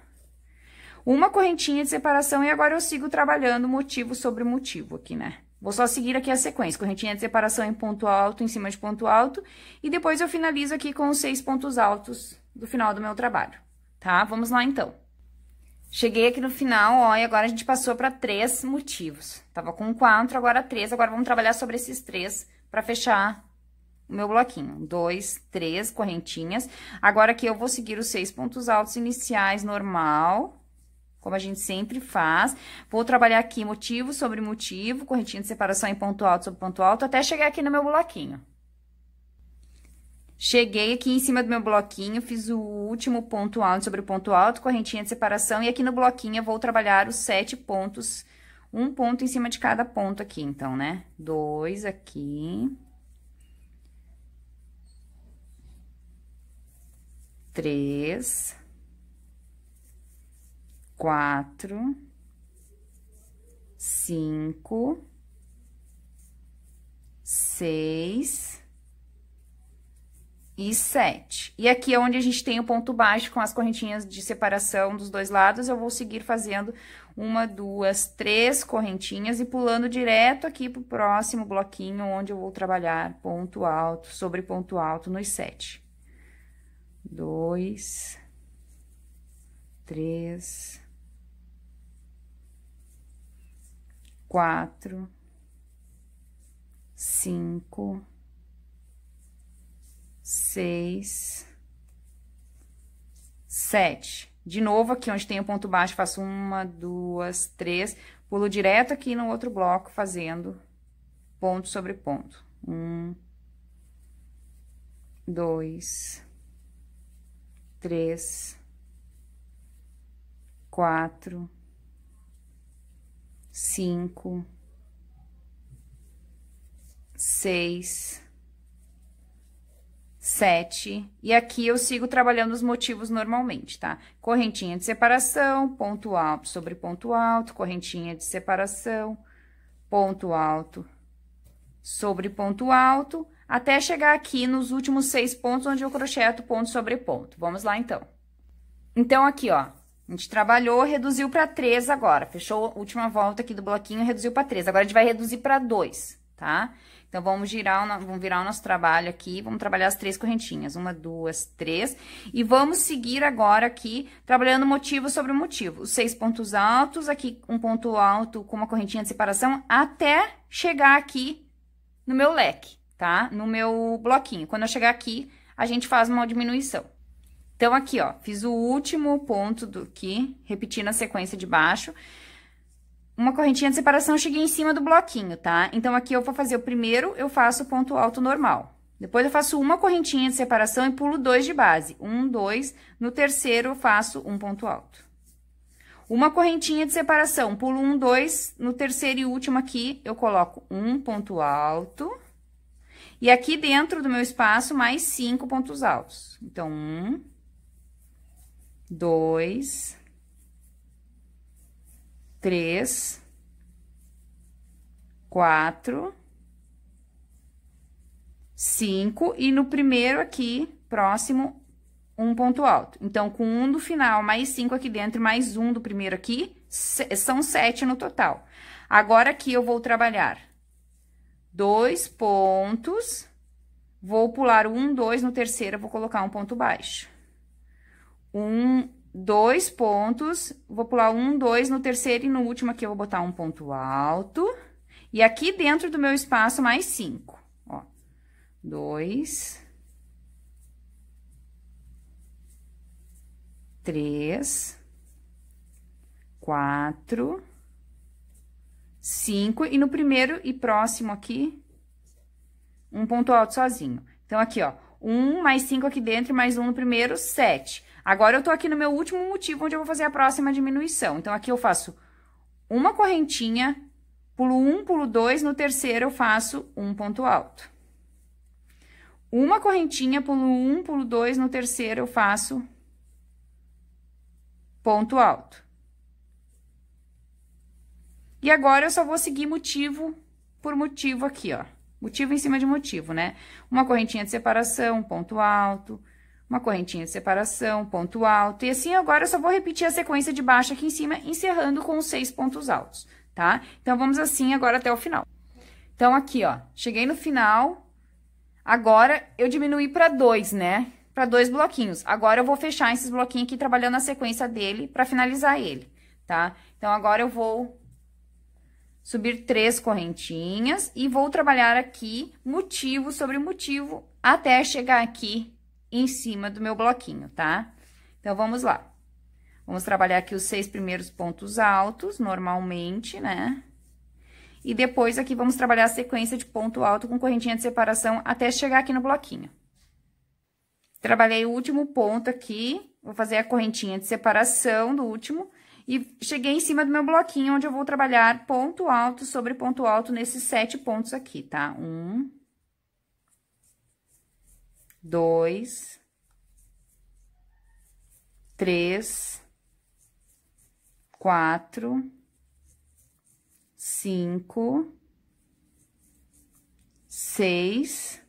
uma correntinha de separação e agora eu sigo trabalhando motivo sobre motivo aqui, né? Vou só seguir aqui a sequência, correntinha de separação em ponto alto, em cima de ponto alto, e depois eu finalizo aqui com os seis pontos altos do final do meu trabalho, tá? Vamos lá, então. Cheguei aqui no final, ó, e agora a gente passou para três motivos. Tava com quatro, agora três, agora vamos trabalhar sobre esses três para fechar o meu bloquinho. dois, três correntinhas. Agora aqui eu vou seguir os seis pontos altos iniciais, normal, como a gente sempre faz. Vou trabalhar aqui motivo sobre motivo, correntinha de separação em ponto alto sobre ponto alto, até chegar aqui no meu bloquinho. Cheguei aqui em cima do meu bloquinho, fiz o último ponto alto sobre o ponto alto, correntinha de separação, e aqui no bloquinho eu vou trabalhar os sete pontos, um ponto em cima de cada ponto aqui, então, né? Dois aqui. Três quatro, cinco, seis e sete. E aqui é onde a gente tem o ponto baixo com as correntinhas de separação dos dois lados. Eu vou seguir fazendo uma, duas, três correntinhas e pulando direto aqui pro próximo bloquinho, onde eu vou trabalhar ponto alto sobre ponto alto nos sete. Dois, três quatro, cinco, seis, sete. De novo, aqui onde tem o ponto baixo, faço uma, duas, três, pulo direto aqui no outro bloco, fazendo ponto sobre ponto. Um, dois, três, quatro, cinco, seis, sete. E aqui eu sigo trabalhando os motivos normalmente, tá? Correntinha de separação, ponto alto sobre ponto alto, correntinha de separação, ponto alto sobre ponto alto, até chegar aqui nos últimos seis pontos, onde eu crocheto ponto sobre ponto. Vamos lá, então. Então, aqui, ó, a gente trabalhou, reduziu para 3 agora. Fechou a última volta aqui do bloquinho, reduziu para 3. Agora, a gente vai reduzir para 2, tá? Então, vamos girar, vamos virar o nosso trabalho aqui, vamos trabalhar as três correntinhas. Uma, duas, três. E vamos seguir agora aqui, trabalhando motivo sobre motivo. Os seis pontos altos, aqui um ponto alto com uma correntinha de separação, até chegar aqui no meu leque, tá? No meu bloquinho. Quando eu chegar aqui, a gente faz uma diminuição. Então, aqui, ó, fiz o último ponto do aqui, repetindo a sequência de baixo. Uma correntinha de separação, cheguei em cima do bloquinho, tá? Então, aqui eu vou fazer o primeiro, eu faço o ponto alto normal. Depois, eu faço uma correntinha de separação e pulo dois de base. Um, dois. No terceiro, eu faço um ponto alto. Uma correntinha de separação, pulo um, dois. No terceiro e último aqui, eu coloco um ponto alto. E aqui dentro do meu espaço, mais cinco pontos altos. Então, um, dois, três, quatro, cinco, e no primeiro aqui, próximo, um ponto alto. Então, com um do final, mais cinco aqui dentro, mais um do primeiro aqui, são sete no total. Agora, aqui eu vou trabalhar dois pontos, vou pular um, dois, no terceiro vou colocar um ponto baixo um, dois pontos, vou pular um, dois, no terceiro e no último aqui eu vou botar um ponto alto. E aqui dentro do meu espaço, mais cinco, ó. Dois... Três... Quatro... Cinco, e no primeiro e próximo aqui, um ponto alto sozinho. Então, aqui, ó, um mais cinco aqui dentro, mais um no primeiro, sete. Agora eu tô aqui no meu último motivo, onde eu vou fazer a próxima diminuição. Então, aqui eu faço uma correntinha, pulo um, pulo dois, no terceiro eu faço um ponto alto. Uma correntinha, pulo um, pulo dois, no terceiro eu faço ponto alto. E agora eu só vou seguir motivo por motivo aqui, ó. Motivo em cima de motivo, né? Uma correntinha de separação, ponto alto, uma correntinha de separação, ponto alto. E assim, agora eu só vou repetir a sequência de baixo aqui em cima, encerrando com os seis pontos altos, tá? Então, vamos assim agora até o final. Então, aqui, ó, cheguei no final, agora eu diminuí para dois, né? Para dois bloquinhos. Agora, eu vou fechar esses bloquinhos aqui, trabalhando a sequência dele para finalizar ele, tá? Então, agora eu vou subir três correntinhas e vou trabalhar aqui motivo sobre motivo até chegar aqui em cima do meu bloquinho, tá? Então, vamos lá. Vamos trabalhar aqui os seis primeiros pontos altos, normalmente, né? E depois aqui vamos trabalhar a sequência de ponto alto com correntinha de separação até chegar aqui no bloquinho. Trabalhei o último ponto aqui, vou fazer a correntinha de separação do último e cheguei em cima do meu bloquinho, onde eu vou trabalhar ponto alto sobre ponto alto nesses sete pontos aqui, tá? Um, dois, três, quatro, cinco, seis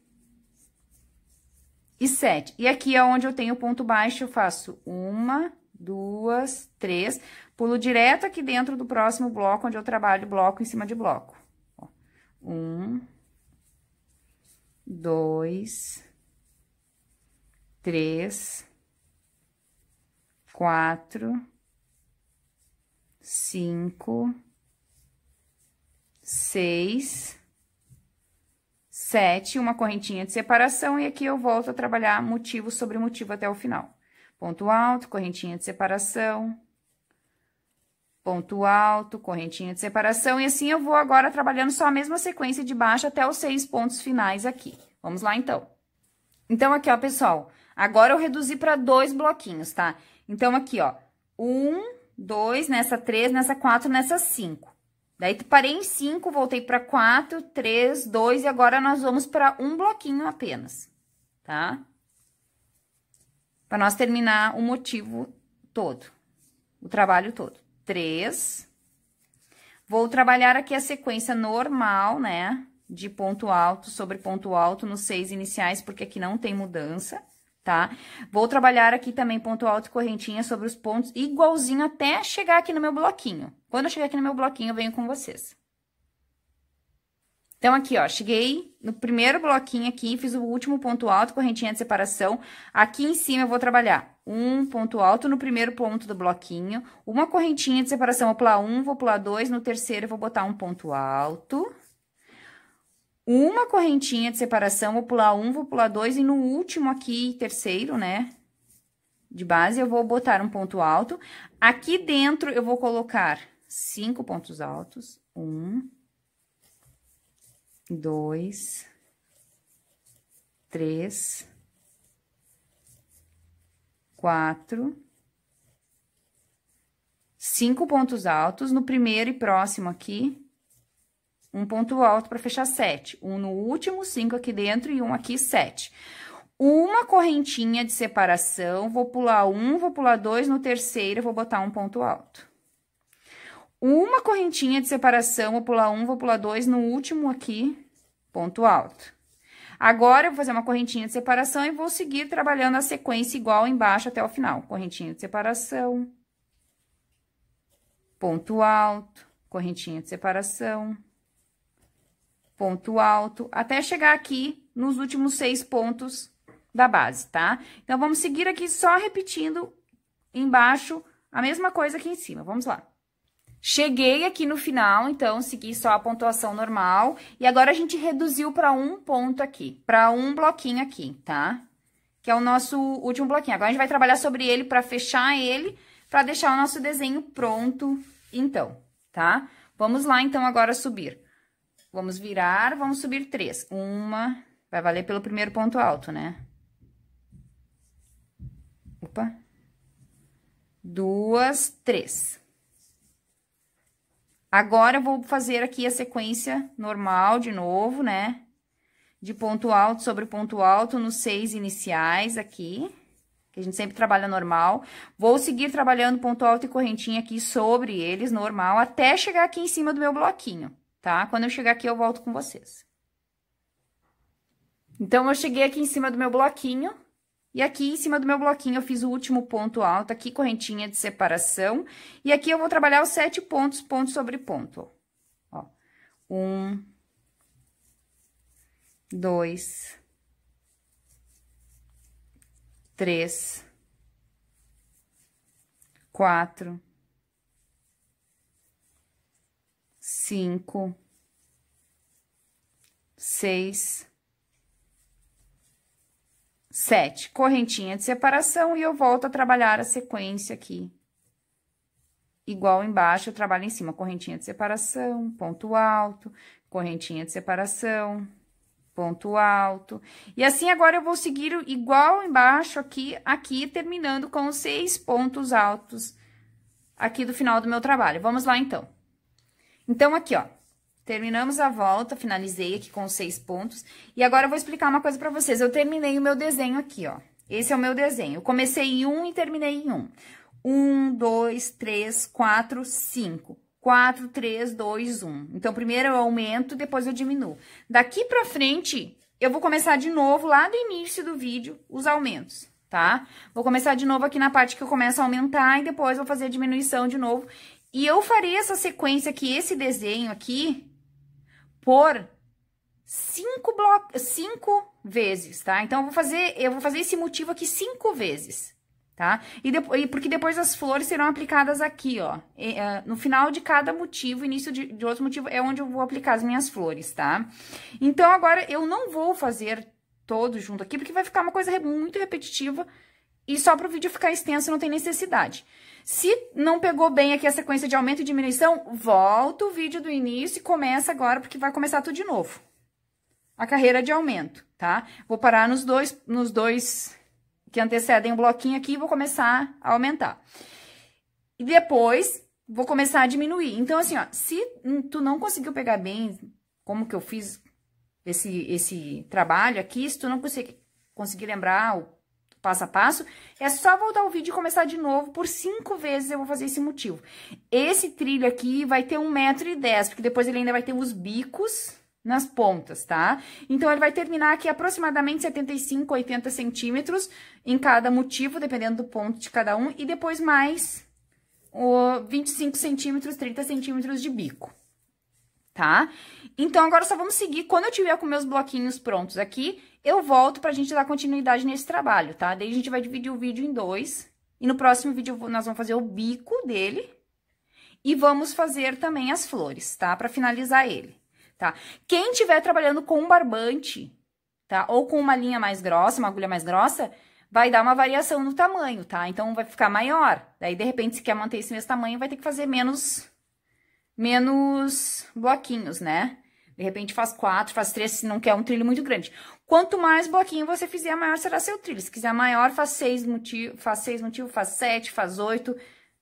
e sete. E aqui é onde eu tenho ponto baixo, eu faço uma, duas, três, pulo direto aqui dentro do próximo bloco, onde eu trabalho bloco em cima de bloco. Um, dois, três, quatro, cinco, seis, sete, uma correntinha de separação, e aqui eu volto a trabalhar motivo sobre motivo até o final. Ponto alto, correntinha de separação, ponto alto, correntinha de separação, e assim eu vou agora trabalhando só a mesma sequência de baixo até os seis pontos finais aqui. Vamos lá, então. Então, aqui, ó, pessoal, Agora, eu reduzi para dois bloquinhos, tá? Então, aqui, ó, um, dois, nessa três, nessa quatro, nessa cinco. Daí, parei em cinco, voltei para quatro, três, dois, e agora nós vamos para um bloquinho apenas, tá? Para nós terminar o motivo todo, o trabalho todo. Três. Vou trabalhar aqui a sequência normal, né? De ponto alto sobre ponto alto nos seis iniciais, porque aqui não tem mudança tá? Vou trabalhar aqui também ponto alto e correntinha sobre os pontos igualzinho até chegar aqui no meu bloquinho. Quando eu chegar aqui no meu bloquinho, eu venho com vocês. Então, aqui, ó, cheguei no primeiro bloquinho aqui, fiz o último ponto alto, correntinha de separação. Aqui em cima eu vou trabalhar um ponto alto no primeiro ponto do bloquinho, uma correntinha de separação, vou pular um, vou pular dois, no terceiro eu vou botar um ponto alto uma correntinha de separação, vou pular um, vou pular dois, e no último aqui, terceiro, né, de base, eu vou botar um ponto alto. Aqui dentro, eu vou colocar cinco pontos altos. Um, dois, três, quatro, cinco pontos altos. No primeiro e próximo aqui, um ponto alto para fechar sete. Um no último, cinco aqui dentro e um aqui, sete. Uma correntinha de separação, vou pular um, vou pular dois, no terceiro vou botar um ponto alto. Uma correntinha de separação, vou pular um, vou pular dois, no último aqui, ponto alto. Agora, eu vou fazer uma correntinha de separação e vou seguir trabalhando a sequência igual embaixo até o final. Correntinha de separação, ponto alto, correntinha de separação, ponto alto, até chegar aqui nos últimos seis pontos da base, tá? Então, vamos seguir aqui só repetindo embaixo a mesma coisa aqui em cima, vamos lá. Cheguei aqui no final, então, segui só a pontuação normal. E agora, a gente reduziu para um ponto aqui, para um bloquinho aqui, tá? Que é o nosso último bloquinho. Agora, a gente vai trabalhar sobre ele para fechar ele, para deixar o nosso desenho pronto, então, tá? Vamos lá, então, agora subir. Vamos virar, vamos subir três. Uma, vai valer pelo primeiro ponto alto, né? Opa. Duas, três. Agora, eu vou fazer aqui a sequência normal de novo, né? De ponto alto sobre ponto alto nos seis iniciais aqui que a gente sempre trabalha normal. Vou seguir trabalhando ponto alto e correntinha aqui sobre eles, normal, até chegar aqui em cima do meu bloquinho tá? Quando eu chegar aqui, eu volto com vocês. Então, eu cheguei aqui em cima do meu bloquinho, e aqui em cima do meu bloquinho eu fiz o último ponto alto, aqui correntinha de separação, e aqui eu vou trabalhar os sete pontos, ponto sobre ponto, ó. Um, dois, três, quatro, cinco, seis, sete. Correntinha de separação e eu volto a trabalhar a sequência aqui. Igual embaixo, eu trabalho em cima, correntinha de separação, ponto alto, correntinha de separação, ponto alto. E assim, agora eu vou seguir igual embaixo aqui, aqui, terminando com seis pontos altos aqui do final do meu trabalho. Vamos lá, então. Então, aqui, ó, terminamos a volta, finalizei aqui com seis pontos. E agora eu vou explicar uma coisa pra vocês. Eu terminei o meu desenho aqui, ó. Esse é o meu desenho. Eu comecei em um e terminei em um. Um, dois, três, quatro, cinco. 4, 3, 2, 1. Então, primeiro eu aumento, depois eu diminuo. Daqui pra frente, eu vou começar de novo, lá do início do vídeo, os aumentos, tá? Vou começar de novo aqui na parte que eu começo a aumentar e depois vou fazer a diminuição de novo. E eu farei essa sequência aqui, esse desenho aqui, por cinco, blocos, cinco vezes, tá? Então, eu vou fazer, eu vou fazer esse motivo aqui cinco vezes, tá? E, depois, porque depois as flores serão aplicadas aqui, ó. É, no final de cada motivo, início de, de outro motivo, é onde eu vou aplicar as minhas flores, tá? Então, agora, eu não vou fazer todo junto aqui, porque vai ficar uma coisa muito repetitiva e só para o vídeo ficar extenso não tem necessidade. Se não pegou bem aqui a sequência de aumento e diminuição, volta o vídeo do início e começa agora, porque vai começar tudo de novo. A carreira de aumento, tá? Vou parar nos dois, nos dois que antecedem o bloquinho aqui e vou começar a aumentar. E depois, vou começar a diminuir. Então, assim, ó, se tu não conseguiu pegar bem, como que eu fiz esse, esse trabalho aqui, se tu não conseguir, conseguir lembrar o passo a passo, é só voltar o vídeo e começar de novo. Por cinco vezes eu vou fazer esse motivo. Esse trilho aqui vai ter 1,10m, porque depois ele ainda vai ter os bicos nas pontas, tá? Então, ele vai terminar aqui aproximadamente 75, 80 centímetros em cada motivo, dependendo do ponto de cada um, e depois mais o 25 centímetros, 30 centímetros de bico, tá? Então, agora só vamos seguir, quando eu tiver com meus bloquinhos prontos aqui, eu volto pra gente dar continuidade nesse trabalho, tá? Daí a gente vai dividir o vídeo em dois. E no próximo vídeo nós vamos fazer o bico dele. E vamos fazer também as flores, tá? Pra finalizar ele, tá? Quem tiver trabalhando com um barbante, tá? Ou com uma linha mais grossa, uma agulha mais grossa, vai dar uma variação no tamanho, tá? Então, vai ficar maior. Daí, de repente, se quer manter esse mesmo tamanho, vai ter que fazer menos, menos bloquinhos, né? De repente faz quatro, faz três, se não quer um trilho muito grande. Quanto mais bloquinho você fizer, maior será seu trilho. Se quiser maior, faz seis motivos, faz seis faz sete, faz oito.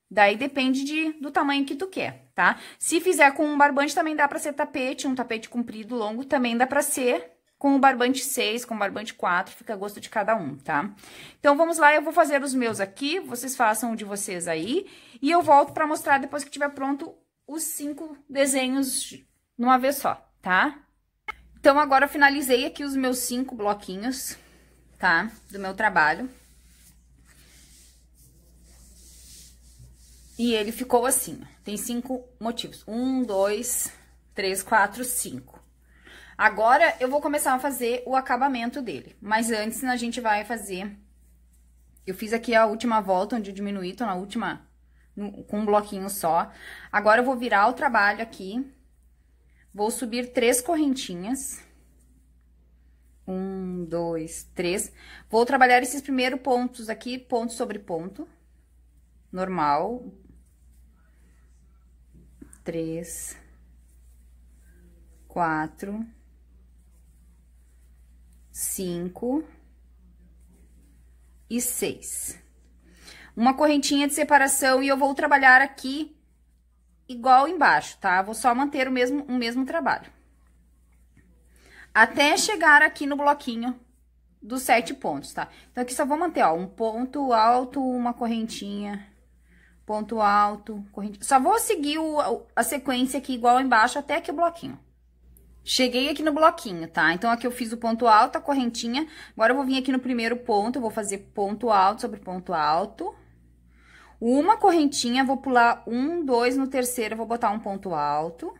Daí depende de, do tamanho que tu quer, tá? Se fizer com um barbante, também dá pra ser tapete, um tapete comprido, longo, também dá pra ser com o barbante 6, com o barbante 4, fica a gosto de cada um, tá? Então, vamos lá, eu vou fazer os meus aqui, vocês façam o de vocês aí, e eu volto pra mostrar depois que tiver pronto os cinco desenhos numa vez só tá? Então, agora eu finalizei aqui os meus cinco bloquinhos, tá? Do meu trabalho. E ele ficou assim, tem cinco motivos. Um, dois, três, quatro, cinco. Agora, eu vou começar a fazer o acabamento dele. Mas antes, a gente vai fazer... Eu fiz aqui a última volta, onde eu diminuí, tô na última... No, com um bloquinho só. Agora, eu vou virar o trabalho aqui Vou subir três correntinhas. Um, dois, três. Vou trabalhar esses primeiros pontos aqui, ponto sobre ponto. Normal. Três. Quatro. Cinco. E seis. Uma correntinha de separação e eu vou trabalhar aqui igual embaixo, tá? Vou só manter o mesmo, o mesmo trabalho. Até chegar aqui no bloquinho dos sete pontos, tá? Então, aqui só vou manter, ó, um ponto alto, uma correntinha, ponto alto, correntinha. Só vou seguir o, a sequência aqui igual embaixo até aqui o bloquinho. Cheguei aqui no bloquinho, tá? Então, aqui eu fiz o ponto alto, a correntinha. Agora, eu vou vir aqui no primeiro ponto, vou fazer ponto alto sobre ponto alto. Uma correntinha, vou pular um, dois, no terceiro vou botar um ponto alto.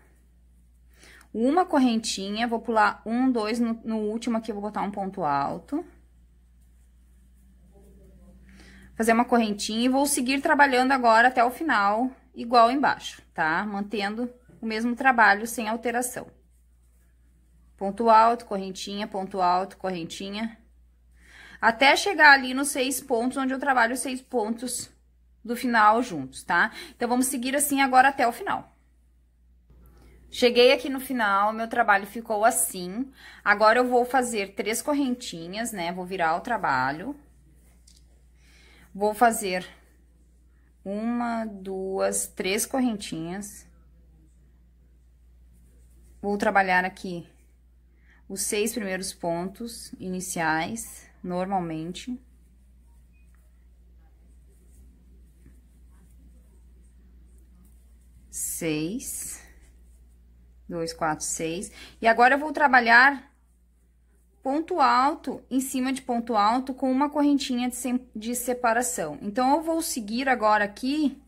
Uma correntinha, vou pular um, dois, no, no último aqui vou botar um ponto alto. Fazer uma correntinha e vou seguir trabalhando agora até o final, igual embaixo, tá? Mantendo o mesmo trabalho sem alteração. Ponto alto, correntinha, ponto alto, correntinha. Até chegar ali nos seis pontos, onde eu trabalho seis pontos do final juntos, tá? Então, vamos seguir assim agora até o final. Cheguei aqui no final, meu trabalho ficou assim. Agora, eu vou fazer três correntinhas, né? Vou virar o trabalho. Vou fazer uma, duas, três correntinhas. Vou trabalhar aqui os seis primeiros pontos iniciais, normalmente. seis. Dois, quatro, seis. E agora, eu vou trabalhar ponto alto em cima de ponto alto com uma correntinha de, separação. Então, eu vou seguir agora aqui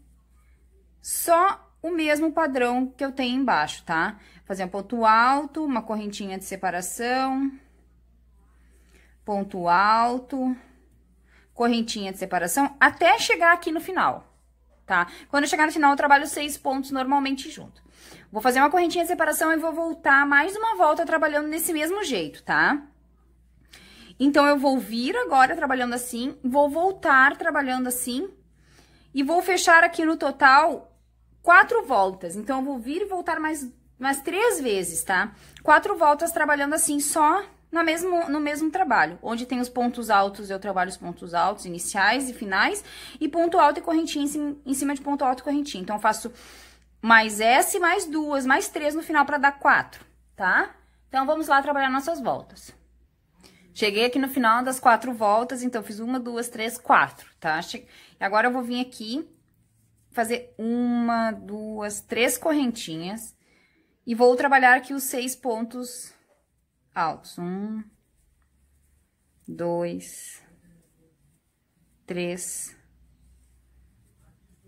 só o mesmo padrão que eu tenho embaixo, tá? Fazer um ponto alto, uma correntinha de separação, ponto alto, correntinha de separação, até chegar aqui no final tá? Quando chegar no final, eu trabalho seis pontos normalmente junto. Vou fazer uma correntinha de separação e vou voltar mais uma volta trabalhando nesse mesmo jeito, tá? Então, eu vou vir agora trabalhando assim, vou voltar trabalhando assim e vou fechar aqui no total quatro voltas. Então, eu vou vir e voltar mais, mais três vezes, tá? Quatro voltas trabalhando assim só na mesmo, no mesmo trabalho, onde tem os pontos altos, eu trabalho os pontos altos iniciais e finais, e ponto alto e correntinha em cima, de ponto alto e correntinha. Então, eu faço mais S, mais duas, mais três no final para dar quatro, tá? Então, vamos lá trabalhar nossas voltas. Cheguei aqui no final das quatro voltas, então, fiz uma, duas, três, quatro, tá? Che... Agora, eu vou vir aqui, fazer uma, duas, três correntinhas, e vou trabalhar aqui os seis pontos altos. Um, dois, três,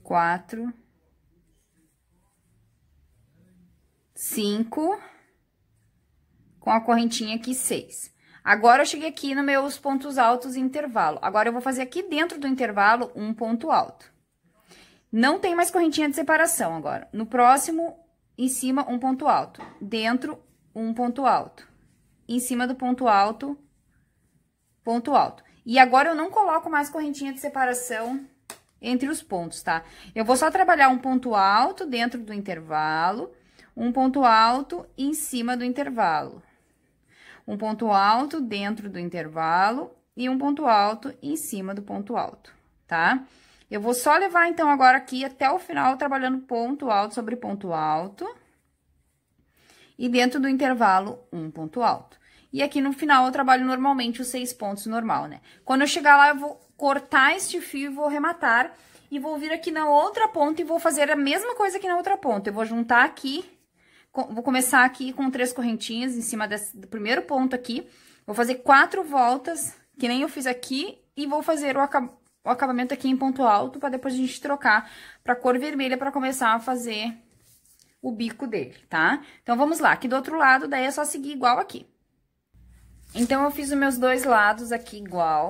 quatro, cinco, com a correntinha aqui, seis. Agora, eu cheguei aqui nos meus pontos altos intervalo. Agora, eu vou fazer aqui dentro do intervalo um ponto alto. Não tem mais correntinha de separação agora. No próximo, em cima, um ponto alto. Dentro, um ponto alto em cima do ponto alto, ponto alto. E agora eu não coloco mais correntinha de separação entre os pontos, tá? Eu vou só trabalhar um ponto alto dentro do intervalo, um ponto alto em cima do intervalo. Um ponto alto dentro do intervalo e um ponto alto em cima do ponto alto, tá? Eu vou só levar, então, agora aqui até o final, trabalhando ponto alto sobre ponto alto. E dentro do intervalo, um ponto alto. E aqui no final eu trabalho normalmente os seis pontos normal, né? Quando eu chegar lá, eu vou cortar este fio e vou rematar. E vou vir aqui na outra ponta e vou fazer a mesma coisa que na outra ponta. Eu vou juntar aqui, vou começar aqui com três correntinhas em cima desse, do primeiro ponto aqui. Vou fazer quatro voltas, que nem eu fiz aqui, e vou fazer o, acab o acabamento aqui em ponto alto, para depois a gente trocar pra cor vermelha, para começar a fazer o bico dele, tá? Então, vamos lá, aqui do outro lado, daí é só seguir igual aqui. Então, eu fiz os meus dois lados aqui igual.